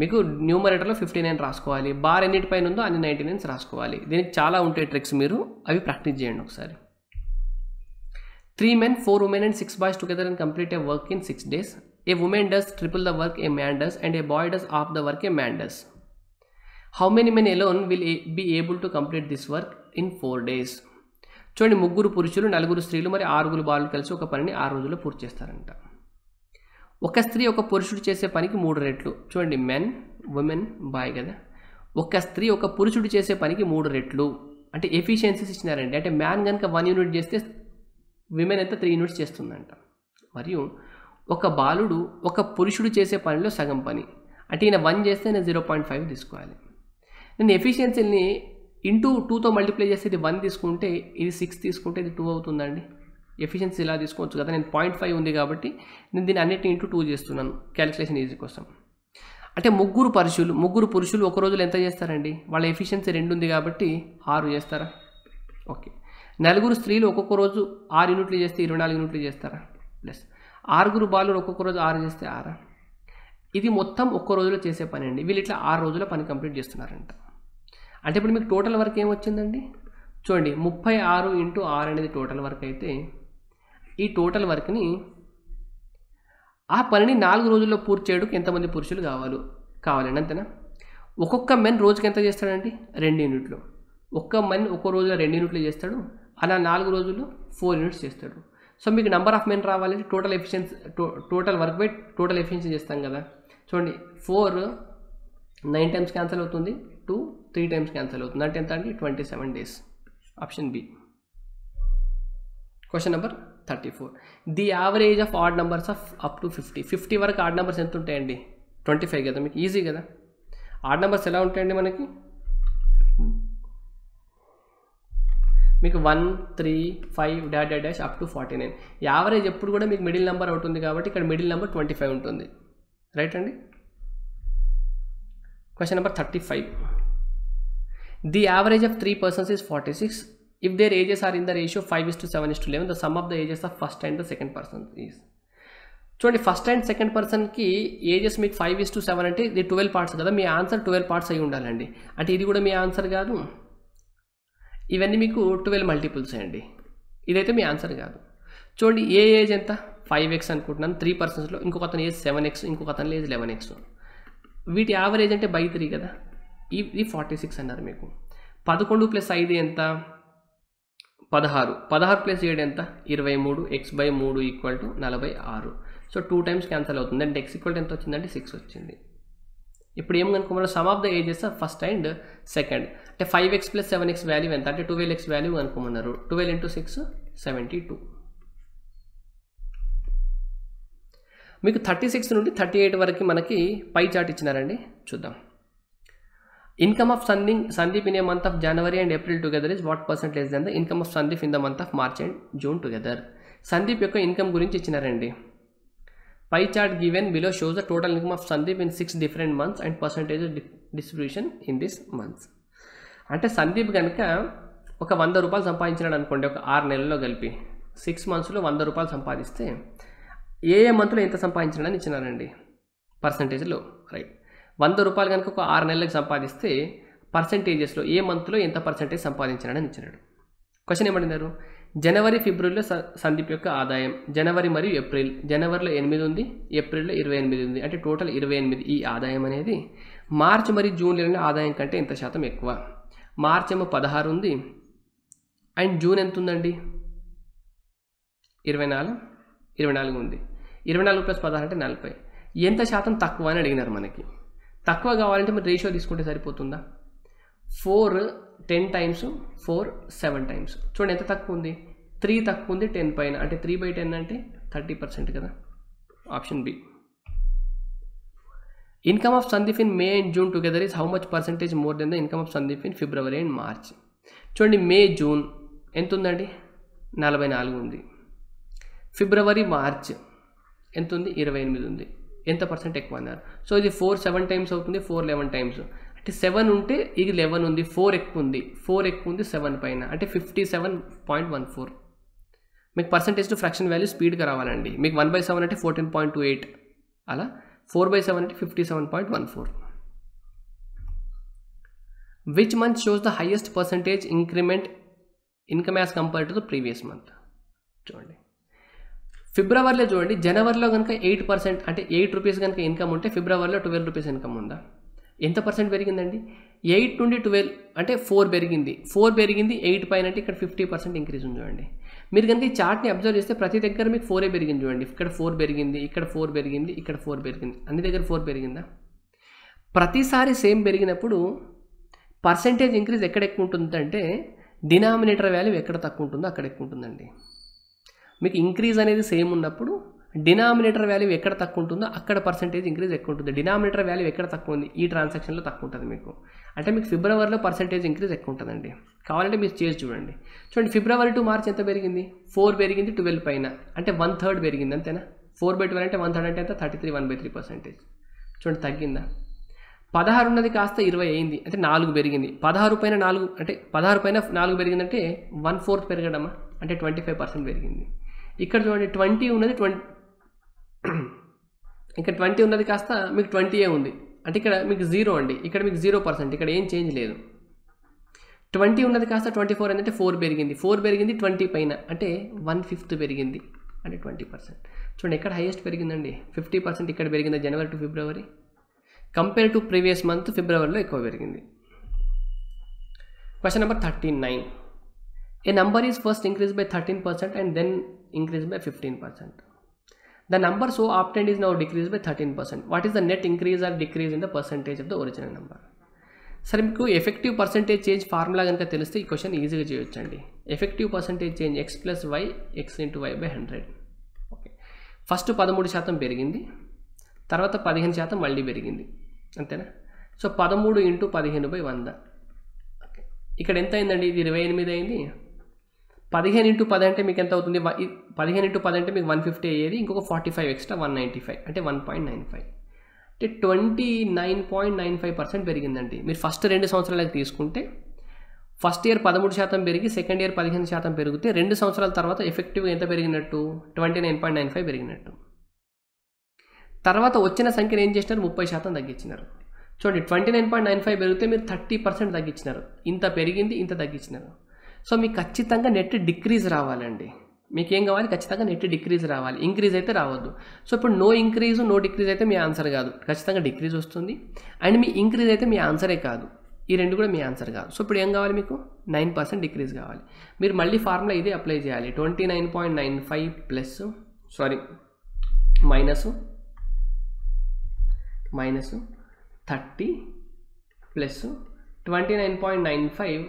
మీకు న్యూమరేటర్లో ఫిఫ్టీ నైన్ రాసుకోవాలి బార్ ఎన్నిటిపైన ఉందో అన్ని నైంటీ నైన్స్ రాసుకోవాలి దీనికి చాలా ఉంటాయి ట్రిక్స్ మీరు అవి ప్రాక్టీస్ చేయండి ఒకసారి three men four women and six boys together and complete a work in six days a woman does triple the work a man does and a boy does half the work a man does how many men alone will be able to complete this work in four days చూడండి ముగ్గురు పురుషులు నలుగురు స్త్రీలు మరి ఆరుగురు బాలు కలిసి ఒక పనిని ఆరు రోజుల్లో పూర్తి చేస్తారంట ఒక స్త్రీ ఒక పురుషుడు చేసే పనికి మూడు రెట్లు చూడండి మెన్ ఉమెన్ బాయ్ కదా ఒక స్త్రీ ఒక పురుషుడు చేసే పనికి మూడు రెట్లు అంటే ఎఫిషియన్సీస్ ఇచ్చినారండి అంటే మ్యాన్ కనుక వన్ యూనిట్ చేస్తే విమెన్ అయితే త్రీ యూనిట్స్ చేస్తుందంట మరియు ఒక బాలుడు ఒక పురుషుడు చేసే పనిలో సగం పని అంటే ఈయన వన్ చేస్తే నేను జీరో పాయింట్ ఫైవ్ తీసుకోవాలి నేను ఎఫిషియన్సీని ఇంటూ టూతో మల్టిప్లై చేస్తే ఇది వన్ తీసుకుంటే ఇది సిక్స్ తీసుకుంటే ఇది టూ అవుతుందండి ఎఫిషియన్సీ ఇలా తీసుకోవచ్చు కదా నేను పాయింట్ ఫైవ్ ఉంది కాబట్టి నేను దీన్ని అన్నిటిని ఇంటూ టూ చేస్తున్నాను క్యాలిక్యులేషన్ ఈజీ కోసం అంటే ముగ్గురు పరుషులు ముగ్గురు పురుషులు ఒక రోజులు ఎంత చేస్తారండి వాళ్ళ ఎఫిషియన్సీ రెండు ఉంది కాబట్టి ఆరు చేస్తారా ఓకే నలుగురు స్త్రీలు ఒక్కొక్క రోజు ఆరు యూనిట్లు చేస్తే ఇరవై నాలుగు యూనిట్లు చేస్తారా ప్లస్ ఆరుగురు బాలు ఒక్కొక్క రోజు ఆరు చేస్తే ఆరా ఇది మొత్తం ఒక్క రోజులో చేసే పని అండి వీళ్ళు ఇట్లా ఆరు రోజుల పని కంప్లీట్ చేస్తున్నారంట అంటే ఇప్పుడు మీకు టోటల్ వర్క్ ఏం వచ్చిందండి చూడండి ముప్పై ఆరు ఇంటూ ఆరు అనేది టోటల్ వర్క్ అయితే ఈ టోటల్ వర్క్ని ఆ పనిని నాలుగు రోజుల్లో పూర్తి చేయడానికి ఎంతమంది పురుషులు కావాలి కావాలండి అంతేనా ఒక్కొక్క మెన్ రోజుకి ఎంత చేస్తాడండి రెండు యూనిట్లు ఒక్క మెన్ ఒక్కో రోజులో రెండు యూనిట్లు చేస్తాడు అలా నాలుగు రోజుల్లో ఫోర్ యూనిట్స్ చేస్తాడు సో మీకు నెంబర్ ఆఫ్ మెన్ రావాలంటే total efficiency total work by total efficiency చేస్తాం కదా చూడండి ఫోర్ నైన్ టైమ్స్ క్యాన్సిల్ అవుతుంది టూ త్రీ టైమ్స్ క్యాన్సిల్ అవుతుంది అంటే ఎంత అండి twenty seven days option B question number thirty four the average of odd numbers of up to fifty fifty వరకు ఆడ్ నెంబర్స్ ఎంత ఉంటాయండి ట్వంటీ ఫైవ్ కదా మీకు ఈజీ కదా ఆడ్ నెంబర్స్ ఎలా ఉంటాయండి మనకి మీకు one three five dash dot dash up to forty nine average ఎప్పుడు కూడా మీకు మిడిల్ నెంబర్ అవుతుంది కాబట్టి ఇక్కడ మిడిల్ నెంబర్ ట్వంటీ ఫైవ్ ఉంటుంది రైట్ అండి question number thirty five The average of three persons is 46. If their ages are in the ratio 5 is to 7 is to 11, the sum of the ages of first and the second person is చూడండి ఫస్ట్ అండ్ సెకండ్ పర్సన్కి ఏజెస్ మీకు ఫైవ్ ఇస్ టు సెవెన్ అంటే ఇది ట్వెల్వ్ పార్ట్స్ కదా మీ ఆన్సర్ ట్వెల్వ్ పార్ట్స్ అయి ఉండాలండి అంటే ఇది కూడా మీ ఆన్సర్ కాదు ఇవన్నీ మీకు ట్వెల్వ్ మల్టిపుల్స్ అండి ఇదైతే మీ ఆన్సర్ కాదు చూడండి ఏ ఏజ్ ఎంత ఫైవ్ ఎక్స్ అనుకుంటున్నాను త్రీ పర్సన్స్లో ఇంకొక అతని ఏజ్ సెవెన్ ఎక్స్ ఇంకొక అతని ఏజ్ లెవెన్ ఎక్స్ వీటి యావరేజ్ అంటే బై త్రీ కదా ఇది ఫార్టీ సిక్స్ అన్నారు మీకు పదకొండు ప్లస్ ఐదు ఎంత పదహారు పదహారు ప్లస్ ఏడు ఎంత ఇరవై మూడు ఎక్స్ బై మూడు ఈక్వల్ టు నలభై ఆరు సో టూ టైమ్స్ క్యాన్సల్ అవుతుంది అంటే ఎక్స్ ఈక్వల్ ఎంత వచ్చిందంటే సిక్స్ వచ్చింది ఇప్పుడు ఏం కనుక్కోమని sum of the ages first and second అంటే five x plus seven x value ఎంత అంటే ట్వెల్వ్ ఎక్స్ వాల్యూ కనుక్కోమన్నారు twelve into six seventy two మీకు థర్టీ సిక్స్ నుండి థర్టీ ఎయిట్ వరకు మనకి పై చాట్ ఇచ్చినారండి చూద్దాం ఇన్కమ్ ఆఫ్ సందీ Sandeep in a month of January and April together is what percentage than the income of Sandeep in the month of March and June Sandeep యొక్క ఇన్కమ్ గురించి ఇచ్చినారండి pie chart given below shows the total income of Sandeep in six different months and percentage distribution in this months అంటే సందీప్ కనుక ఒక వంద రూపాయలు సంపాదించినాడు అనుకోండి ఒక ఆరు నెలల్లో కలిపి సిక్స్ మంత్స్లో వంద రూపాయలు సంపాదిస్తే ఏ ఏ మంత్లో ఎంత సంపాదించినాడని ఇచ్చినారండి పర్సంటేజ్లో రైట్ వంద రూపాయలు కనుక ఒక ఆరు నెలలకు సంపాదిస్తే పర్సంటేజెస్లో ఏ మంత్లో ఎంత పర్సంటేజ్ సంపాదించాడని ఇచ్చినాడు క్వశ్చన్ ఏమంటున్నారు జనవరి ఫిబ్రవరిలో సందీప్ యొక్క ఆదాయం జనవరి మరియు ఏప్రిల్ జనవరిలో ఎనిమిది ఉంది ఏప్రిల్లో ఇరవై ఎనిమిది ఉంది అంటే టోటల్ ఇరవై ఎనిమిది ఈ ఆదాయం అనేది మార్చ్ మరియు జూన్ నెలలో ఆదాయం కంటే ఇంత శాతం ఎక్కువ మార్చ్ ఏమో పదహారు ఉంది అండ్ జూన్ ఎంత ఉందండి ఇరవై నాలుగు ఇరవై నాలుగు ఉంది ఇరవై నాలుగు ప్లస్ పదహారు అంటే నలభై ఎంత శాతం తక్కువ అని అడిగినారు మనకి తక్కువ కావాలంటే మీరు రేషియో తీసుకుంటే సరిపోతుందా four ten times four seven times చూడండి ఎంత తక్కువ ఉంది త్రీ తక్కువ ఉంది టెన్ పైన అంటే త్రీ బై టెన్ అంటే థర్టీ పర్సెంట్ కదా option B income of Sandeep in May and June together is how much percentage more than the income of Sandeep in February and March చూడండి మే జూన్ ఎంత ఉందండి నలభై నాలుగు ఉంది ఫిబ్రవరి మార్చ్ ఎంత ఉంది ఇరవై ఎనిమిది ఉంది ఎంత పర్సెంట్ ఎక్కువ అన్నారు సో ఇది ఫోర్ సెవెన్ టైమ్స్ అవుతుంది ఫోర్ లెవెన్ టైమ్స్ అంటే సెవెన్ ఉంటే ఇది లెవెన్ ఉంది ఫోర్ ఎక్కువ ఉంది ఫోర్ ఎక్కువ ఉంది సెవెన్ పైన అంటే fifty seven point one four మీకు పర్సంటేజ్ టు ఫ్రాక్షన్ వాల్యూ స్పీడ్గా రావాలండి మీకు వన్ బై సెవెన్ అంటే ఫోర్టీన్ పాయింట్ టూ ఎయిట్ అలా ఫోర్ బై సెవెన్ అంటే fifty seven point one four which month shows the highest percentage increment income as compare to the previous month చూడండి ఫిబ్రవరిలో చూడండి జనవరిలో కనుక ఎయిట్ పర్సెంట్ అంటే ఎయిట్ రూపీస్ కనుక ఇన్కమ్ ఉంటే ఫిబ్రవరిలో ట్వెల్వ్ రూపీస్ ఇన్కమ్ ఉందా ఎంత పర్సెంట్ పెరిగిందండి ఎయిట్ నుండి ట్వెల్వ్ అంటే ఫోర్ పెరిగింది ఫోర్ పెరిగింది ఎయిట్ పైన అంటే ఇక్కడ ఫిఫ్టీ పర్సెంట్ ఇంక్రీజ్ ఉంది చూడండి మీరు కనుక ఈ చార్ట్ని అబ్జర్వ్ చేస్తే ప్రతి దగ్గర మీకు ఫోరే పెరిగింది చూడండి ఇక్కడ ఫోర్ పెరిగింది ఇక్కడ ఫోర్ పెరిగింది ఇక్కడ ఫోర్ పెరిగింది అన్ని దగ్గర ఫోర్ పెరిగిందా ప్రతిసారి సేమ్ పెరిగినప్పుడు పర్సెంటేజ్ ఇంక్రీజ్ ఎక్కడ ఎక్కువ ఉంటుందంటే డినామినేటర్ వాల్యూ ఎక్కడ తక్కువ ఉంటుందో అక్కడ ఎక్కువ ఉంటుందండి మీకు ఇంక్రీజ్ అనేది సేమ్ ఉన్నప్పుడు డినామినేటర్ వాల్యూ ఎక్కడ తక్కువ ఉంటుందో అక్కడ పర్సెంటేజ్ ఇంక్రీజ్ ఎక్కువ ఉంటుంది డినామినేటర్ వాల్యూ ఎక్కడ తక్కువ ఉంది ఈ ట్రాన్సాక్షన్లో తక్కువ ఉంటుంది మీకు అంటే మీకు ఫిబ్రవరిలో పర్సెంటేజ్ ఇంక్రీజ్ ఎక్కువ ఉంటుందండి కావాలంటే మీరు చేసి చూడండి చూడండి ఫిబ్రవరి టు మార్చ్ ఎంత పెరిగింది ఫోర్ పెరిగింది ట్వెల్వ్ పైన అంటే వన్ థర్డ్ పెరిగింది అంతేనా ఫోర్ బై ట్వెల్వ్ అంటే వన్ థర్డ్ అంటే ఎంత thirty three one by three percentage చూడండి తగ్గిందా పదహారు ఉన్నది కాస్త ఇరవై అయింది అంటే నాలుగు పెరిగింది పదహారు పైన నాలుగు అంటే పదహారు పైన నాలుగు పెరిగిందంటే వన్ ఫోర్త్ పెరగడమా అంటే ట్వంటీ ఫైవ్ పర్సెంట్ పెరిగింది ఇక్కడ చూడండి ట్వంటీ ఉన్నది ట్వంటీ ఇక్కడ ట్వంటీ ఉన్నది కాస్త మీకు ట్వంటీయే ఉంది అంటే ఇక్కడ మీకు జీరో అండి ఇక్కడ మీకు జీరో పర్సెంట్ ఇక్కడ ఏం చేంజ్ లేదు ట్వంటీ ఉన్నది కాస్త ట్వంటీ ఫోర్ ఏంటంటే ఫోర్ పెరిగింది ఫోర్ పెరిగింది ట్వంటీ పైన అంటే వన్ ఫిఫ్త్ పెరిగింది అంటే ట్వంటీ పర్సెంట్ చూడండి ఎక్కడ హైయెస్ట్ పెరిగిందండి ఫిఫ్టీ పర్సెంట్ ఇక్కడ పెరిగింది January to February compare to previous month ఫిబ్రవరిలో ఎక్కువ పెరిగింది question number thirty nine a number is first increase by thirteen percent and then increased by 15%. The number so obtained is now decreased by 13%. What is the net increase or decrease in the percentage of the original number? సరే మీకు ఎఫెక్టివ్ పర్సంటేజ్ చేంజ్ ఫార్ములా కనుక తెలిస్తే ఈ క్వశ్చన్ ఈజీగా చేయొచ్చండి effective percentage change x plus y x into y by hundred okay first పదమూడు శాతం పెరిగింది తర్వాత పదిహేను శాతం మళ్ళీ పెరిగింది అంతేనా సో పదమూడు ఇంటూ పదిహేను బై వంద ఇక్కడ ఎంత అయిందండి ఇది ఇరవై ఎనిమిది అయింది పదిహేను ఇంటూ పది అంటే మీకు ఎంత అవుతుంది పదిహేను ఇంటూ పది అంటే మీకు వన్ ఫిఫ్టీ అయ్యేది ఇంకొక forty five extra one ninety five అంటే వన్ పాయింట్ నైన్ ఫైవ్ అంటే twenty nine point nine five percent పెరిగిందండి మీరు ఫస్ట్ రెండు సంవత్సరాలకు తీసుకుంటే ఫస్ట్ ఇయర్ పదమూడు శాతం పెరిగి సెకండ్ ఇయర్ పదిహేను శాతం పెరిగితే రెండు సంవత్సరాల తర్వాత ఎఫెక్టివ్గా ఎంత పెరిగినట్టు twenty nine point nine five పెరిగినట్టు తర్వాత వచ్చిన సంఖ్యను ఏం చేసినారు ముప్పై శాతం తగ్గించినారు చూడండి twenty nine point nine five పెరిగితే మీరు థర్టీ పర్సెంట్ తగ్గించినారు ఇంత పెరిగింది ఇంత తగ్గించినారు సో మీకు ఖచ్చితంగా నెట్ డిక్రీజ్ రావాలండి మీకు ఏం కావాలి ఖచ్చితంగా నెట్ డిక్రీజ్ రావాలి ఇంక్రీజ్ అయితే రావద్దు సో ఇప్పుడు నో ఇంక్రీజ్ నో డిక్రీజ్ అయితే మీ ఆన్సర్ కాదు ఖచ్చితంగా డిక్రీజ్ వస్తుంది అండ్ మీ ఇంక్రీజ్ అయితే మీ ఆన్సరే కాదు ఈ రెండు కూడా మీ ఆన్సర్ కాదు సో ఇప్పుడు ఏం కావాలి మీకు నైన్ పర్సెంట్ డిక్రీజ్ కావాలి మీరు మళ్ళీ ఫార్ములా ఇదే అప్లై చేయాలి twenty nine point nine five plus sorry minus minus thirty plus twenty nine point nine five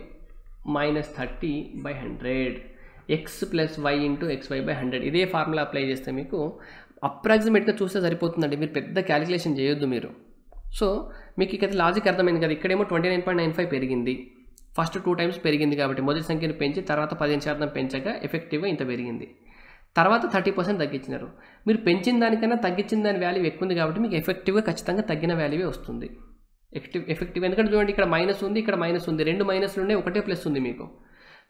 minus thirty by hundred x plus y into x y by hundred ఇదే ఫార్ములా అప్లై చేస్తే మీకు అప్రాక్సిమేట్గా చూస్తే సరిపోతుందండి మీరు పెద్ద క్యాలిక్యులేషన్ చేయొద్దు మీరు సో మీకు ఇక్కడ లాజిక్ అర్థమైంది కదా ఇక్కడేమో twenty nine point nine five పెరిగింది ఫస్ట్ టూ టైమ్స్ పెరిగింది కాబట్టి మొదటి సంఖ్యను పెంచి తర్వాత పదిహేను శాతం పెంచగా ఎఫెక్టివ్గా ఇంత పెరిగింది తర్వాత థర్టీ పర్సెంట్ తగ్గించినారు మీరు పెంచిన దానికన్నా తగ్గించిన దాని వాల్యూ ఎక్కువ ఉంది కాబట్టి మీకు ఎఫెక్టివ్గా ఖచ్చితంగా తగ్గిన వాల్యూవే వస్తుంది ఎఫెక్టివ్ ఎఫెక్టివ్ ఎందుకంటే చూడండి ఇక్కడ మైనస్ ఉంది ఇక్కడ మైనస్ ఉంది రెండు మైనస్లు ఉన్నాయి ఒకటే ప్లస్ ఉంది మీకు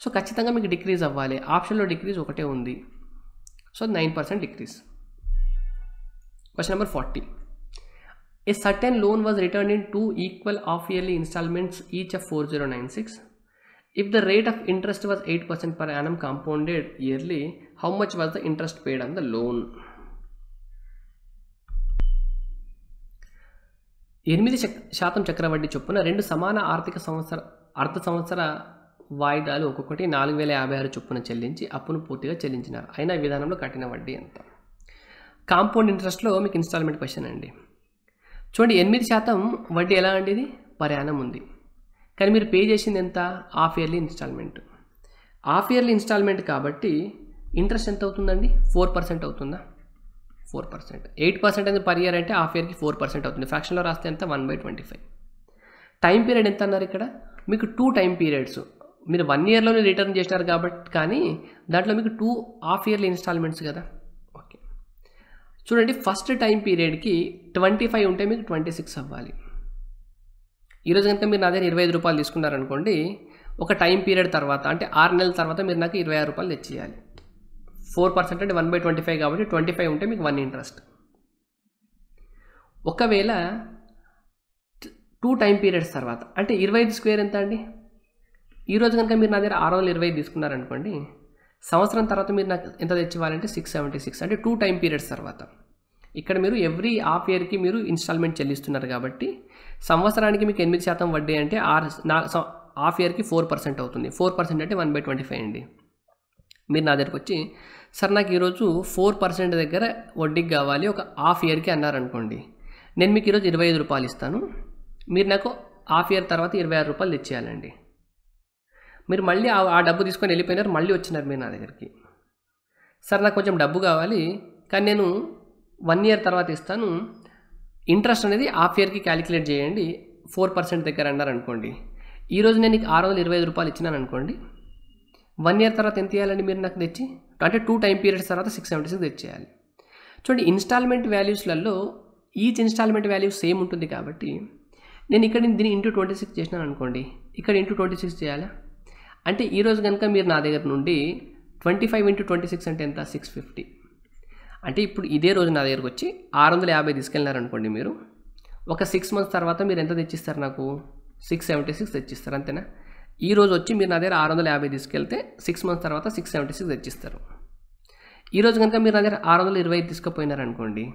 సో ఖచ్చితంగా మీకు డిక్రీజ్ అవ్వాలి ఆప్షన్లో డిక్రీజ్ ఒకటే ఉంది so nine percent decrease question number forty a certain loan was return in two equal of yearly installments each of four zero nine six if the rate of interest was eight percent per annum compounded yearly how much was the interest paid on the loan ఎనిమిది శాతం చక్రవడ్డీ చొప్పున రెండు సమాన ఆర్థిక సంవత్సర అర్ధ సంవత్సర వాయిదాలు ఒక్కొక్కటి నాలుగు వేల యాభై ఆరు చొప్పున చెల్లించి అప్పును పూర్తిగా చెల్లించినారు అయినా విధానంలో కట్టిన వడ్డీ ఎంత కాంపౌండ్ ఇంట్రెస్ట్లో మీకు ఇన్స్టాల్మెంట్ క్వశ్చన్ అండి చూడండి ఎనిమిది శాతం వడ్డీ ఎలా అండి ఇది ప్రయాణం ఉంది కానీ మీరు పే చేసింది ఎంత half yearly installment half yearly installment కాబట్టి ఇంట్రెస్ట్ ఎంత అవుతుందండి ఫోర్ పర్సెంట్ అవుతుందా ఫోర్ పర్సెంట్ ఎయిట్ పర్సెంట్ అనేది పర్ ఇయర్ అంటే హాఫ్ ఇయర్కి ఫోర్ పర్సెంట్ అవుతుంది ఫ్రాక్షన్లో రాస్తే ఎంత one by twenty five time period ఎంత అన్నారు ఇక్కడ మీకు టూ టైం పీరియడ్స్ మీరు వన్ ఇయర్లోనే రిటర్న్ చేసినారు కాబట్టి కానీ దాంట్లో మీకు టూ హాఫ్ ఇయర్లీ ఇన్స్టాల్మెంట్స్ కదా ఓకే చూడండి ఫస్ట్ టైం పీరియడ్కి ట్వంటీ ఫైవ్ ఉంటే మీకు ట్వంటీ సిక్స్ అవ్వాలి ఈరోజు కనుక మీరు నా దగ్గర ఇరవై ఐదు రూపాయలు తీసుకున్నారనుకోండి ఒక టైం పీరియడ్ తర్వాత అంటే ఆరు నెలల తర్వాత మీరు నాకు ఇరవై ఆరు రూపాయలు తెచ్చేయాలి ఫోర్ పర్సెంట్ అంటే వన్ బై ట్వంటీ ఫైవ్ కాబట్టి ట్వంటీ ఫైవ్ ఉంటే మీకు వన్ ఇంట్రెస్ట్ ఒకవేళ టూ టైం పీరియడ్స్ తర్వాత అంటే ఇరవై ఐదు స్క్వేర్ ఎంత అండి ఈరోజు కనుక మీరు నా దగ్గర ఆరు వందల ఇరవై తీసుకున్నారనుకోండి సంవత్సరం తర్వాత మీరు నాకు ఎంత తెచ్చివ్వాలంటే సిక్స్ సెవెంటీ సిక్స్ అంటే టూ టైం పీరియడ్స్ తర్వాత ఇక్కడ మీరు ఎవ్రీ హాఫ్ ఇయర్కి మీరు ఇన్స్టాల్మెంట్ చెల్లిస్తున్నారు కాబట్టి సంవత్సరానికి మీకు ఎనిమిది శాతం వడ్డీ అంటే ఆరు నా హాఫ్ ఇయర్కి ఫోర్ పర్సెంట్ అవుతుంది ఫోర్ పర్సెంట్ అంటే వన్ బై ట్వంటీ ఫైవ్ అండి మీరు నా దగ్గరకు వచ్చి సార్ నాకు ఈరోజు ఫోర్ పర్సెంట్ దగ్గర వడ్డీకి కావాలి ఒక హాఫ్ ఇయర్కి అన్నారనుకోండి నేను మీకు ఈరోజు ఇరవై ఐదు రూపాయలు ఇస్తాను మీరు నాకు హాఫ్ ఇయర్ తర్వాత ఇరవై ఆరు రూపాయలు తెచ్చేయాలండి మీరు మళ్ళీ ఆ డబ్బు తీసుకొని వెళ్ళిపోయినారు మళ్ళీ వచ్చినారు మీరు నా దగ్గరికి సార్ నాకు కొంచెం డబ్బు కావాలి కానీ నేను వన్ ఇయర్ తర్వాత ఇస్తాను ఇంట్రెస్ట్ అనేది హాఫ్ ఇయర్కి క్యాలిక్యులేట్ చేయండి ఫోర్ పర్సెంట్ దగ్గర అన్నారు అనుకోండి ఈరోజు నేను ఆరు వందల ఇరవై ఐదు రూపాయలు ఇచ్చినాను అనుకోండి వన్ ఇయర్ తర్వాత ఎంత ఇవ్వాలండి మీరు నాకు తెచ్చి అంటే టూ టైం పీరియడ్స్ తర్వాత సిక్స్ సెవెంటీ సిక్స్ తెచ్చేయాలి చూడండి ఇన్స్టాల్మెంట్ వాల్యూస్లలో ఈచ్ ఇన్స్టాల్మెంట్ వాల్యూ సేమ్ ఉంటుంది కాబట్టి నేను ఇక్కడ దీన్ని ఇంటూ ట్వంటీ సిక్స్ చేసినాను అనుకోండి ఇక్కడ ఇంటూ ట్వంటీ సిక్స్ చేయాలా అంటే ఈరోజు కనుక మీరు నా దగ్గర నుండి twenty five into twenty six అంటే ఎంత సిక్స్ ఫిఫ్టీ అంటే ఇప్పుడు ఇదే రోజు నా దగ్గరకు వచ్చి ఆరు వందల యాభై తీసుకెళ్ళినారనుకోండి మీరు ఒక సిక్స్ మంత్స్ తర్వాత మీరు ఎంత తెచ్చిస్తారు నాకు సిక్స్ సెవెంటీ సిక్స్ తెచ్చిస్తారు అంతేనా ఈరోజు వచ్చి మీరు నా దగ్గర ఆరు వందల యాభై తీసుకెళ్తే సిక్స్ మంత్స్ తర్వాత సిక్స్ సెవెంటీ సిక్స్ తెచ్చిస్తారు ఈరోజు కనుక మీరు నా దగ్గర ఆరు వందల ఇరవై తీసుకుపోయినారనుకోండి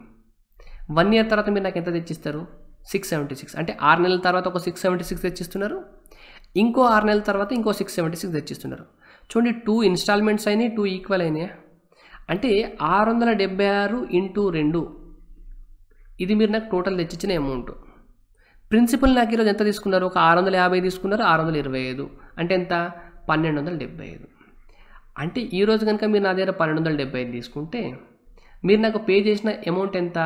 వన్ ఇయర్ తర్వాత మీరు నాకు ఎంత తెచ్చిస్తారు సిక్స్ సెవెంటీ సిక్స్ అంటే ఆరు నెలల తర్వాత ఒక సిక్స్ సెవెంటీ సిక్స్ తెచ్చిస్తున్నారు ఇంకో ఆరు నెలల తర్వాత ఇంకో సిక్స్ సెవెంటీ సిక్స్ తెచ్చిస్తున్నారు చూడండి టూ ఇన్స్టాల్మెంట్స్ అయినాయి టూ ఈక్వల్ అయినాయి అంటే ఆరు వందల డెబ్బై ఆరు ఇంటూ రెండు ఇది మీరు నాకు టోటల్ తెచ్చిచ్చిన అమౌంట్ ప్రిన్సిపల్ నాకు ఈరోజు ఎంత తీసుకున్నారు ఒక ఆరు వందల యాభై తీసుకున్నారు ఆరు వందల ఇరవై ఐదు అంటే ఎంత పన్నెండు వందల డెబ్బై ఐదు అంటే ఈరోజు కనుక మీరు నా దగ్గర పన్నెండు వందల డెబ్బై ఐదు తీసుకుంటే మీరు నాకు పే చేసిన అమౌంట్ ఎంత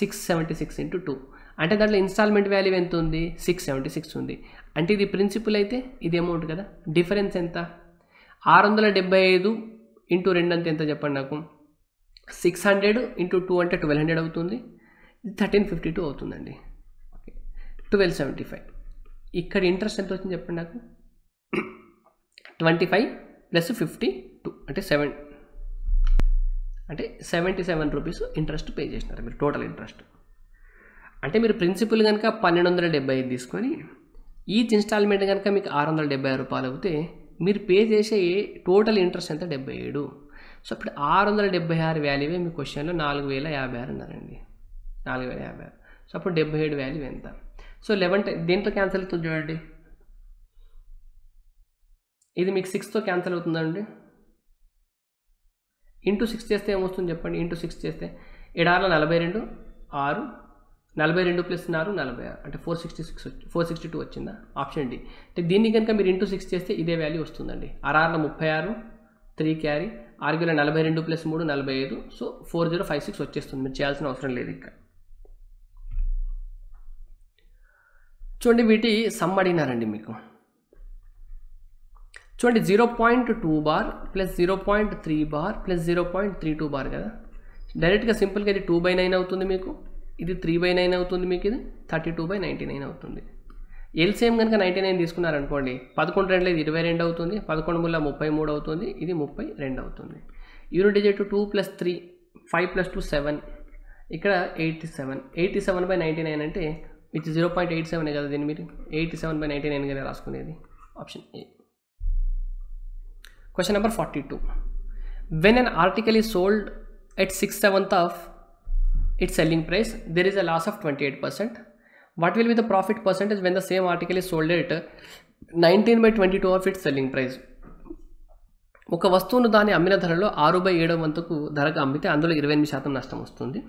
six seventy six into two అంటే దాంట్లో ఇన్స్టాల్మెంట్ వాల్యూ ఎంత ఉంది సిక్స్ సెవెంటీ సిక్స్ ఉంది అంటే ఇది ప్రిన్సిపల్ అయితే ఇది అమౌంట్ కదా డిఫరెన్స్ ఎంత ఆరు వందల డెబ్బై ఐదు ఇంటూ రెండు అంత ఎంత చెప్పండి నాకు సిక్స్ హండ్రెడ్ ఇంటూ టూ అంటే ట్వెల్వ్ హండ్రెడ్ అవుతుంది థర్టీన్ ఫిఫ్టీ టూ అవుతుందండి ఓకే ట్వెల్వ్ సెవెంటీ ఫైవ్ ఇక్కడ ఇంట్రెస్ట్ ఎంత వచ్చింది చెప్పండి నాకు twenty five plus fifty two అంటే సెవెన్ అంటే seventy seven rupees interest pay చేసినారు మీరు టోటల్ ఇంట్రెస్ట్ అంటే మీరు ప్రిన్సిపల్ కనుక పన్నెండు వందల డెబ్బై ఐదు తీసుకొని ఈచ్ ఇన్స్టాల్మెంట్ కనుక మీకు ఆరు వందల డెబ్బై రూపాయలు అవుతే మీరు పే చేసే టోటల్ ఇంట్రెస్ట్ ఎంత డెబ్బై ఏడు సో అప్పుడు ఆరు వందల డెబ్బై ఆరు వాల్యూవే మీ క్వశ్చన్లో నాలుగు వేల యాభై ఆరు అన్నారండి నాలుగు వేల యాభై ఆరు సో అప్పుడు డెబ్బై ఏడు వాల్యూ ఎంత సో లెవెన్ దీంట్లో క్యాన్సిల్ అవుతుంది చూడండి ఇది మీకు సిక్స్తో క్యాన్సిల్ అవుతుందండి ఇంటూ సిక్స్ చేస్తే ఏమొస్తుంది చెప్పండి ఇంటూ సిక్స్ చేస్తే ఎడార్ల నలభై రెండు ఆరు నలభై రెండు ప్లస్ నారు నలభై ఆరు అంటే four sixty six four sixty two వచ్చిందా ఆప్షన్ డి అంటే దీన్ని కనుక మీరు ఇంటూ సిక్స్ చేస్తే ఇదే వాల్యూ వస్తుందండి ఆర్ఆర్లో ముప్పై ఆరు త్రీ క్యారీ ఆర్గ్యూలో నలభై రెండు ప్లస్ మూడు నలభై ఐదు so four zero five six వచ్చేస్తుంది మీరు చేయాల్సిన అవసరం లేదు ఇక్కడ చూడండి వీటి సమ్ అడిగినారండి మీకు చూడండి zero point two bar plus zero point three bar plus zero point three two bar కదా డైరెక్ట్గా సింపుల్గా ఇది టూ బై నైన్ అవుతుంది మీకు ఇది త్రీ బై నైన్ అవుతుంది మీకు ఇది thirty two by ninety nine అవుతుంది ఎల్సీఎం కనుక నైంటీ నైన్ తీసుకున్నారనుకోండి పదకొండు రెండు ఇది ఇరవై రెండు అవుతుంది పదకొండు ముళ్ళ ముప్పై మూడు అవుతుంది ఇది ముప్పై రెండు అవుతుంది unit digit two plus three five plus two seven ఇక్కడ eighty seven eighty seven by ninety nine అంటే with zero point eight seven కదా దీన్ని మీరు eighty seven by ninety nine కదా రాసుకునేది option A question number forty two when an article is sold at six seventh of its selling price, there is a loss of 28%. What will be the profit percentage when the same article is sold at 19 by 22 of its selling price? ఒక వస్తువును దాని అమ్మిన ధరలో ఆరు బై ఏడవ వంతుకు ధరకు అమ్మితే అందులో ఇరవై ఎనిమిది శాతం నష్టం వస్తుంది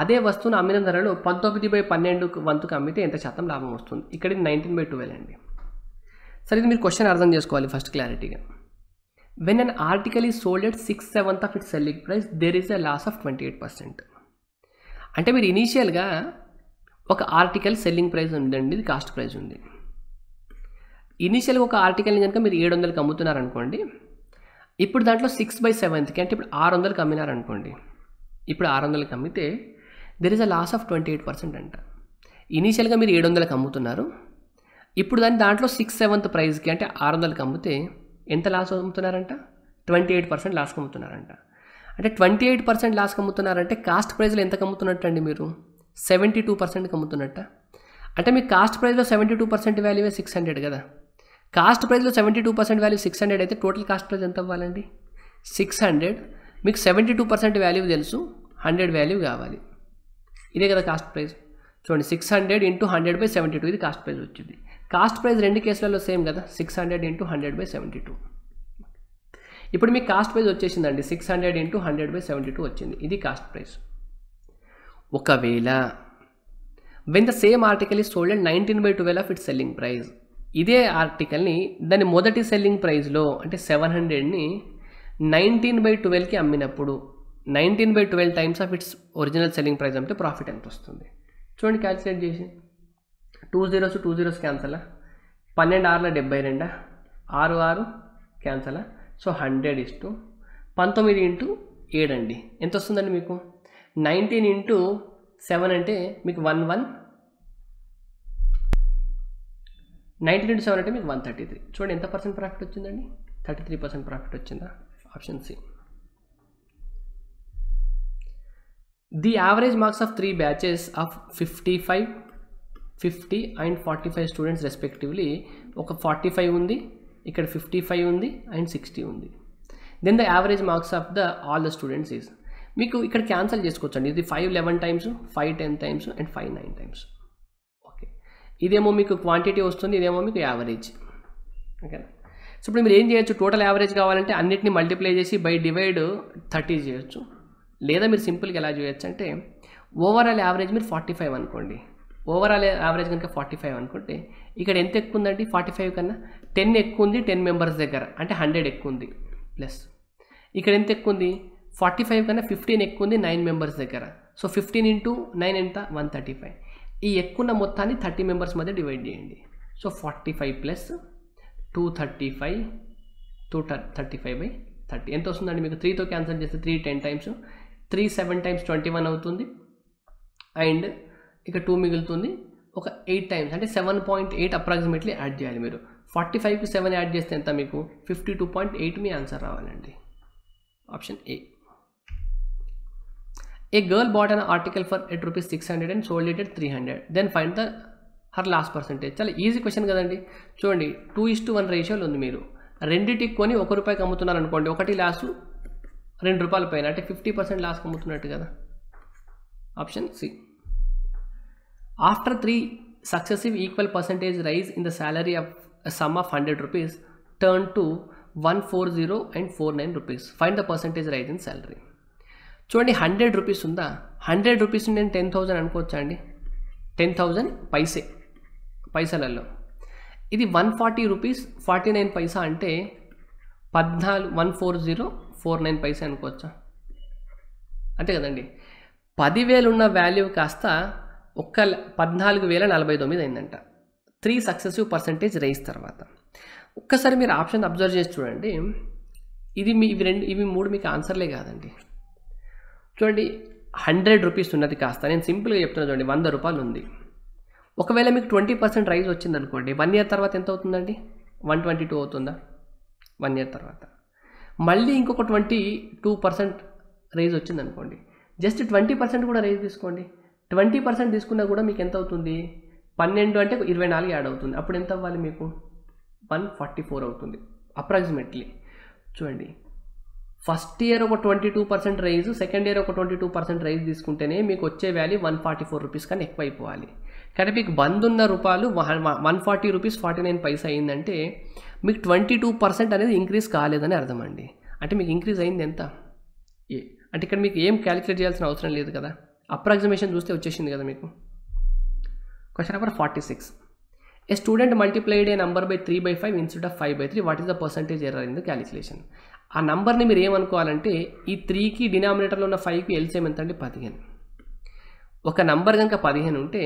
అదే వస్తువును అమ్మిన ధరలో పంతొమ్మిది బై పన్నెండు వంతుకు అమ్మితే ఎంత శాతం లాభం వస్తుంది ఇక్కడ నైన్టీన్ బై ట్వెల్వ్ అండి సరే ఇది మీరు క్వశ్చన్ అర్థం చేసుకోవాలి ఫస్ట్ క్లారిటీగా when an article is sold at six seventh of it selling price there is a loss of twenty eight percent అంటే మీరు ఇనీషియల్గా ఒక ఆర్టికల్ సెల్లింగ్ ప్రైస్ ఉందండి ఇది కాస్ట్ ప్రైస్ ఉంది ఇనీషియల్గా ఒక ఆర్టికల్ని కనుక మీరు ఏడు వందలకి అమ్ముతున్నారనుకోండి ఇప్పుడు దాంట్లో సిక్స్ బై సెవెంత్కి అంటే ఇప్పుడు ఆరు వందలకి అమ్మినారనుకోండి ఇప్పుడు ఆరు వందలకి అమ్మితే there is a loss of twenty eight percent అంట ఇనీషియల్గా మీరు ఏడు వందలకి అమ్ముతున్నారు ఇప్పుడు దాని దాంట్లో సిక్స్ సెవెంత్ ప్రైస్కి అంటే ఆరు వందలకి అమ్మితే ఎంత లాస్ అమ్ముతున్నారంట ట్వంటీ ఎయిట్ పర్సెంట్ లాస్కి అమ్ముతున్నారంట అంటే ట్వంటీ ఎయిట్ పర్సెంట్ లాస్ కమ్ముతున్నారంటే కాస్ట్ ప్రైజ్లో ఎంత కమ్ముతున్నట్టు అండి మీరు సెవెంటీ టూ పర్సెంట్కి కమ్ముతున్నట్ట అంటే మీ కాస్ట్ ప్రైస్లో seventy two percent value six hundred కదా కాస్ట్ ప్రైస్లో seventy two percent value six hundred అయితే టోటల్ కాస్ట్ ప్రైస్ ఎంత అవ్వాలండి సిక్స్ హండ్రెడ్ మీకు సెవెంటీ టూ పర్సెంట్ వాల్యూ తెలుసు హండ్రెడ్ వాల్యూ కావాలి ఇదే కదా కాస్ట్ ప్రైస్ చూడండి six hundred into hundred by seventy two ఇది కాస్ట్ ప్రైస్ వచ్చింది కాస్ట్ ప్రైస్ రెండు కేసులలో సేమ్ కదా six hundred into hundred by seventy two ఇప్పుడు మీకు కాస్ట్ ప్రైస్ వచ్చేసిందండి six hundred into hundred by seventy two వచ్చింది ఇది కాస్ట్ ప్రైస్ ఒకవేళ when the same article is sold and nineteen by twelve of it selling price ఇదే ఆర్టికల్ని దాని మొదటి సెల్లింగ్ ప్రైస్లో అంటే సెవెన్ హండ్రెడ్ని నైన్టీన్ బై ట్వెల్వ్కి అమ్మినప్పుడు nineteen by twelve times of its original selling price అంటే ప్రాఫిట్ ఎంత వస్తుంది చూడండి క్యాల్కులేట్ చేసి టూ జీరోస్ టూ జీరోస్ క్యాన్సలా పన్నెండు ఆరుల డెబ్బై రెండా ఆరు ఆరు క్యాన్సలా సో హండ్రెడ్ ఇస్టు పంతొమ్మిది ఇంటూ ఏడు అండి ఎంత వస్తుందండి మీకు నైన్టీన్ ఇంటూ సెవెన్ అంటే మీకు one one nineteen into seven అంటే మీకు వన్ థర్టీ త్రీ చూడండి ఎంత పర్సెంట్ ప్రాఫిట్ వచ్చిందండి థర్టీ త్రీ పర్సెంట్ ప్రాఫిట్ వచ్చిందా option C the average marks of three batches of fifty five fifty and forty five students respectively ఒక ఫార్టీ ఫైవ్ ఉంది ఇక్కడ ఫిఫ్టీ ఫైవ్ ఉంది అండ్ సిక్స్టీ ఉంది then the average marks of the all the students is మీకు ఇక్కడ క్యాన్సిల్ చేసుకోవచ్చండి ఇది five eleven times five ten times and five nine times okay ఇదేమో మీకు క్వాంటిటీ వస్తుంది ఇదేమో మీకు యావరేజ్ ఓకేనా సో ఇప్పుడు మీరు ఏం చేయొచ్చు టోటల్ యావరేజ్ కావాలంటే అన్నిటిని మల్టిప్లై చేసి బై డివైడ్ థర్టీ చేయొచ్చు లేదా మీరు సింపుల్గా ఎలా చేయొచ్చు అంటే ఓవరాల్ యావరేజ్ మీరు ఫార్టీ ఫైవ్ అనుకోండి ఓవరాల్ యావరేజ్ కనుక ఫార్టీ ఫైవ్ అనుకుంటే ఇక్కడ ఎంత ఎక్కువ ఉందండి ఫార్టీ ఫైవ్ కన్నా టెన్ ఎక్కువ ఉంది టెన్ మెంబర్స్ దగ్గర అంటే హండ్రెడ్ ఎక్కువ ఉంది ప్లస్ ఇక్కడ ఎంత ఎక్కువ ఉంది ఫార్టీ ఫైవ్ కన్నా ఫిఫ్టీన్ ఎక్కువ ఉంది నైన్ మెంబర్స్ దగ్గర సో ఫిఫ్టీన్ ఇంటూ నైన్ ఎంత వన్ థర్టీ ఫైవ్ ఈ ఎక్కువ మొత్తాన్ని థర్టీ మెంబర్స్ మధ్య డివైడ్ చేయండి so forty five plus two thirty five two thirty five by thirty ఎంత వస్తుందండి మీకు త్రీతో క్యాన్సిల్ చేస్తే three ten times three seven times twenty one అవుతుంది అండ్ ఇక టూ మిగులుతుంది ఒక ఎయిట్ టైమ్స్ అంటే seven point eight approximately add చేయాలి మీరు ఫార్టీ ఫైవ్కి సెవెన్ యాడ్ చేస్తే ఎంత మీకు ఫిఫ్టీ టూ పాయింట్ ఎయిట్ మీ ఆన్సర్ రావాలండి option A a girl bought an article for eight rupees six hundred and sold it three hundred then find the her lost percentage చాలా ఈజీ క్వశ్చన్ కదండి చూడండి టూ ఇస్ టు వన్ రేషియోలు ఉంది మీరు రెండింటికి కొని ఒక రూపాయికి అమ్ముతున్నారు అనుకోండి ఒకటి లాస్ట్ రెండు రూపాయల పైన అంటే ఫిఫ్టీ పర్సెంట్ లాస్ట్ అమ్ముతున్నట్టు కదా option C after three successive equal percentage rise in the salary of a sum of 100 rupees turned to 140 and four nine rupees find the percentage rise in salary చూడండి హండ్రెడ్ రూపీస్ ఉందా హండ్రెడ్ రూపీస్ నేను టెన్ థౌజండ్ అనుకోవచ్చా అండి టెన్ థౌజండ్ పైసే పైసలలో ఇది one forty rupees forty nine paisa అంటే పద్నాలుగు one four zero four nine paisa అనుకోవచ్చా అంతే కదండి పదివేలు ఉన్న వాల్యూ కాస్త ఒక్క పద్నాలుగు వేల నలభై తొమ్మిది అయిందంట త్రీ సక్సెసివ్ పర్సంటేజ్ రేస్ తర్వాత ఒక్కసారి మీరు ఆప్షన్ అబ్జర్వ్ చేసి చూడండి ఇది మీ ఇవి రెండు ఇవి మూడు మీకు ఆన్సర్లే కాదండి చూడండి హండ్రెడ్ రూపీస్ ఉన్నది కాస్త నేను సింపుల్గా చెప్తున్నా చూడండి వంద రూపాయలు ఉంది ఒకవేళ మీకు ట్వంటీ పర్సెంట్ రైజ్ వచ్చింది అనుకోండి వన్ ఇయర్ తర్వాత ఎంత అవుతుందండి వన్ ట్వంటీ టూ అవుతుందా వన్ ఇయర్ తర్వాత మళ్ళీ ఇంకొక ట్వంటీ టూ పర్సెంట్ రైజ్ వచ్చింది అనుకోండి జస్ట్ ట్వంటీ పర్సెంట్ కూడా రైజ్ తీసుకోండి ట్వంటీ పర్సెంట్ తీసుకున్నా కూడా మీకు ఎంత అవుతుంది పన్నెండు అంటే ఇరవై నాలుగు యాడ్ అవుతుంది అప్పుడు ఎంత అవ్వాలి మీకు వన్ ఫార్టీ ఫోర్ అవుతుంది అప్రాక్సిమేట్లీ చూడండి ఫస్ట్ ఇయర్ ఒక twenty two percent rise second year ఒక ట్వంటీ టూ పర్సెంట్ రైజ్ తీసుకుంటేనే మీకు వచ్చే value one forty four rupees కానీ ఎక్కువ అయిపోవాలి కానీ మీకు బంద్ ఉన్న రూపాయలు one forty rupees forty nine paisa అయిందంటే మీకు ట్వంటీ టూ పర్సెంట్ అనేది ఇంక్రీజ్ కాలేదని అర్థం అండి అంటే మీకు ఇంక్రీజ్ అయింది ఎంత అంటే ఇక్కడ మీకు ఏం క్యాలిక్యులేట్ చేయాల్సిన అవసరం లేదు కదా అప్రాక్సిమేషన్ చూస్తే వచ్చేసింది కదా మీకు Question number 46. A student multiplied a number by 3 by 5 instead of five by three What is the percentage error in the calculation? ఆ నంబర్ని మీరు ఏమనుకోవాలంటే ఈ త్రీకి డినామినేటర్లో ఉన్న ఫైవ్కి ఎల్సిఎం ఎంత అంటే పదిహేను ఒక నంబర్ కనుక పదిహేను ఉంటే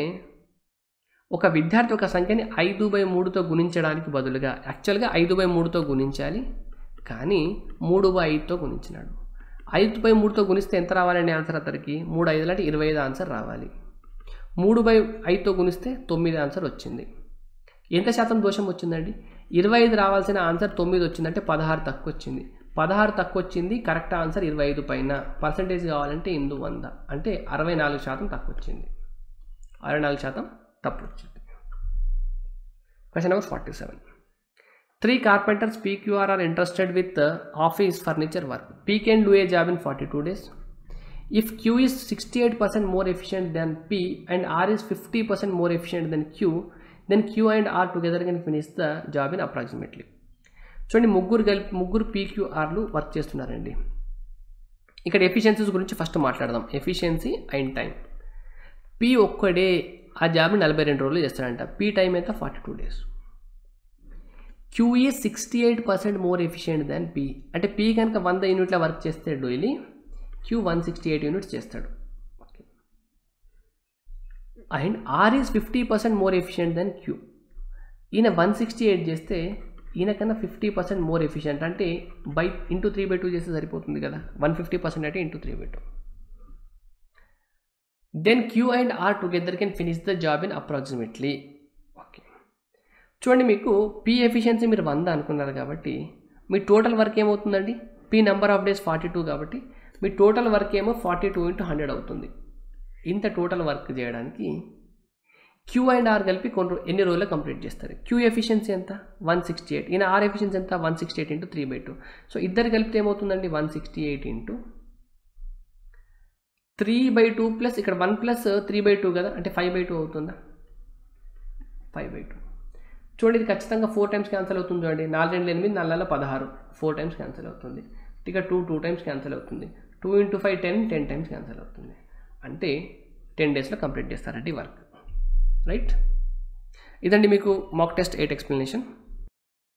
ఒక విద్యార్థి ఒక సంఖ్యని ఐదు బై మూడుతో గుణించడానికి బదులుగా యాక్చువల్గా ఐదు బై మూడుతో గుణించాలి కానీ మూడు బై ఐదుతో గుణించినాడు ఐదు బై మూడుతో గుణిస్తే ఎంత రావాలండి ఆన్సర్ అతనికి మూడు ఐదు లాంటి ఇరవై ఐదు ఆన్సర్ రావాలి మూడు బై ఐదుతో గుణిస్తే తొమ్మిది ఆన్సర్ వచ్చింది ఎంత శాతం దోషం వచ్చిందండి ఇరవై ఐదు రావాల్సిన ఆన్సర్ తొమ్మిది వచ్చిందంటే పదహారు తక్కువ వచ్చింది పదహారు తక్కువ వచ్చింది కరెక్ట్ ఆన్సర్ ఇరవై ఐదు పైన పర్సంటేజ్ కావాలంటే ఇందు వంద అంటే అరవై నాలుగు శాతం తక్కువ వచ్చింది అరవై నాలుగు శాతం తప్పు వచ్చింది question number forty seven three carpenters P Q R are interested with office furniture work peak and do a job in forty two days If Q is 68% more efficient than P and R is 50% more efficient than Q, then Q and R together can finish the job in approximately. చూడండి ముగ్గురు కలిపి ముగ్గురు పీక్యూఆర్లు వర్క్ చేస్తున్నారండి ఇక్కడ ఎఫిషియన్సీస్ గురించి ఫస్ట్ మాట్లాడదాం ఎఫిషియన్సీ అండ్ టైం పీ ఒక్కడే ఆ జాబ్ని నలభై రెండు రోజులు చేస్తాడంట పి టైం అయితే forty two days Q is sixty eight percent more efficient than P అంటే పి కనుక వంద యూనిట్ల వర్క్ చేస్తే daily Q one sixty eight units చేస్తాడు and R is fifty percent more efficient than Q ఈయన వన్ సిక్స్టీ ఎయిట్ చేస్తే ఈయన కన్నా ఫిఫ్టీ పర్సెంట్ మోర్ ఎఫిషియెంట్ అంటే by into three by two చేస్తే సరిపోతుంది కదా వన్ ఫిఫ్టీ పర్సెంట్ అంటే into three by two then queue and R together can finish the job in approximately okay చూడండి మీకు పీ ఎఫిషియన్సీ మీరు వంద అనుకున్నారు కాబట్టి మీ టోటల్ వర్క్ ఏమవుతుందండి P number of days forty two కాబట్టి మీ టోటల్ వర్క్ ఏమో ఫార్టీ టూ ఇంటూ హండ్రెడ్ అవుతుంది ఇంత టోటల్ వర్క్ చేయడానికి క్యూ అండ్ ఆర్ కలిపి కొన్ని ఎన్ని రోజుల్లో కంప్లీట్ చేస్తారు క్యూ ఎఫిషియన్సీ ఎంత వన్ సిక్స్టీ ఎయిట్ ఈయన ఆర్ ఎఫిషియన్సీ ఎంత one sixty eight into three by two so ఇద్దరు కలిపితే ఏమవుతుందండి one sixty eight into three by two plus ఇక్కడ one plus three by two కదా అంటే ఫైవ్ బై టూ అవుతుందా ఫైవ్ బై టూ చూడండి ఇది ఖచ్చితంగా ఫోర్ టైమ్స్ క్యాన్సిల్ అవుతుంది చూడండి నాలుగు రెండు ఎనిమిది నాలుగు పదహారు ఫోర్ టైమ్స్ క్యాన్సిల్ అవుతుంది ఇక టూ టూ టైమ్స్ క్యాన్సిల్ అవుతుంది two into five ten ten times cancel అవుతుంది అంటే టెన్ డేస్లో కంప్లీట్ చేస్తారండి వర్క్ రైట్ ఇదండి మీకు మాక్ టెస్ట్ ఎయిట్ ఎక్స్ప్లెనేషన్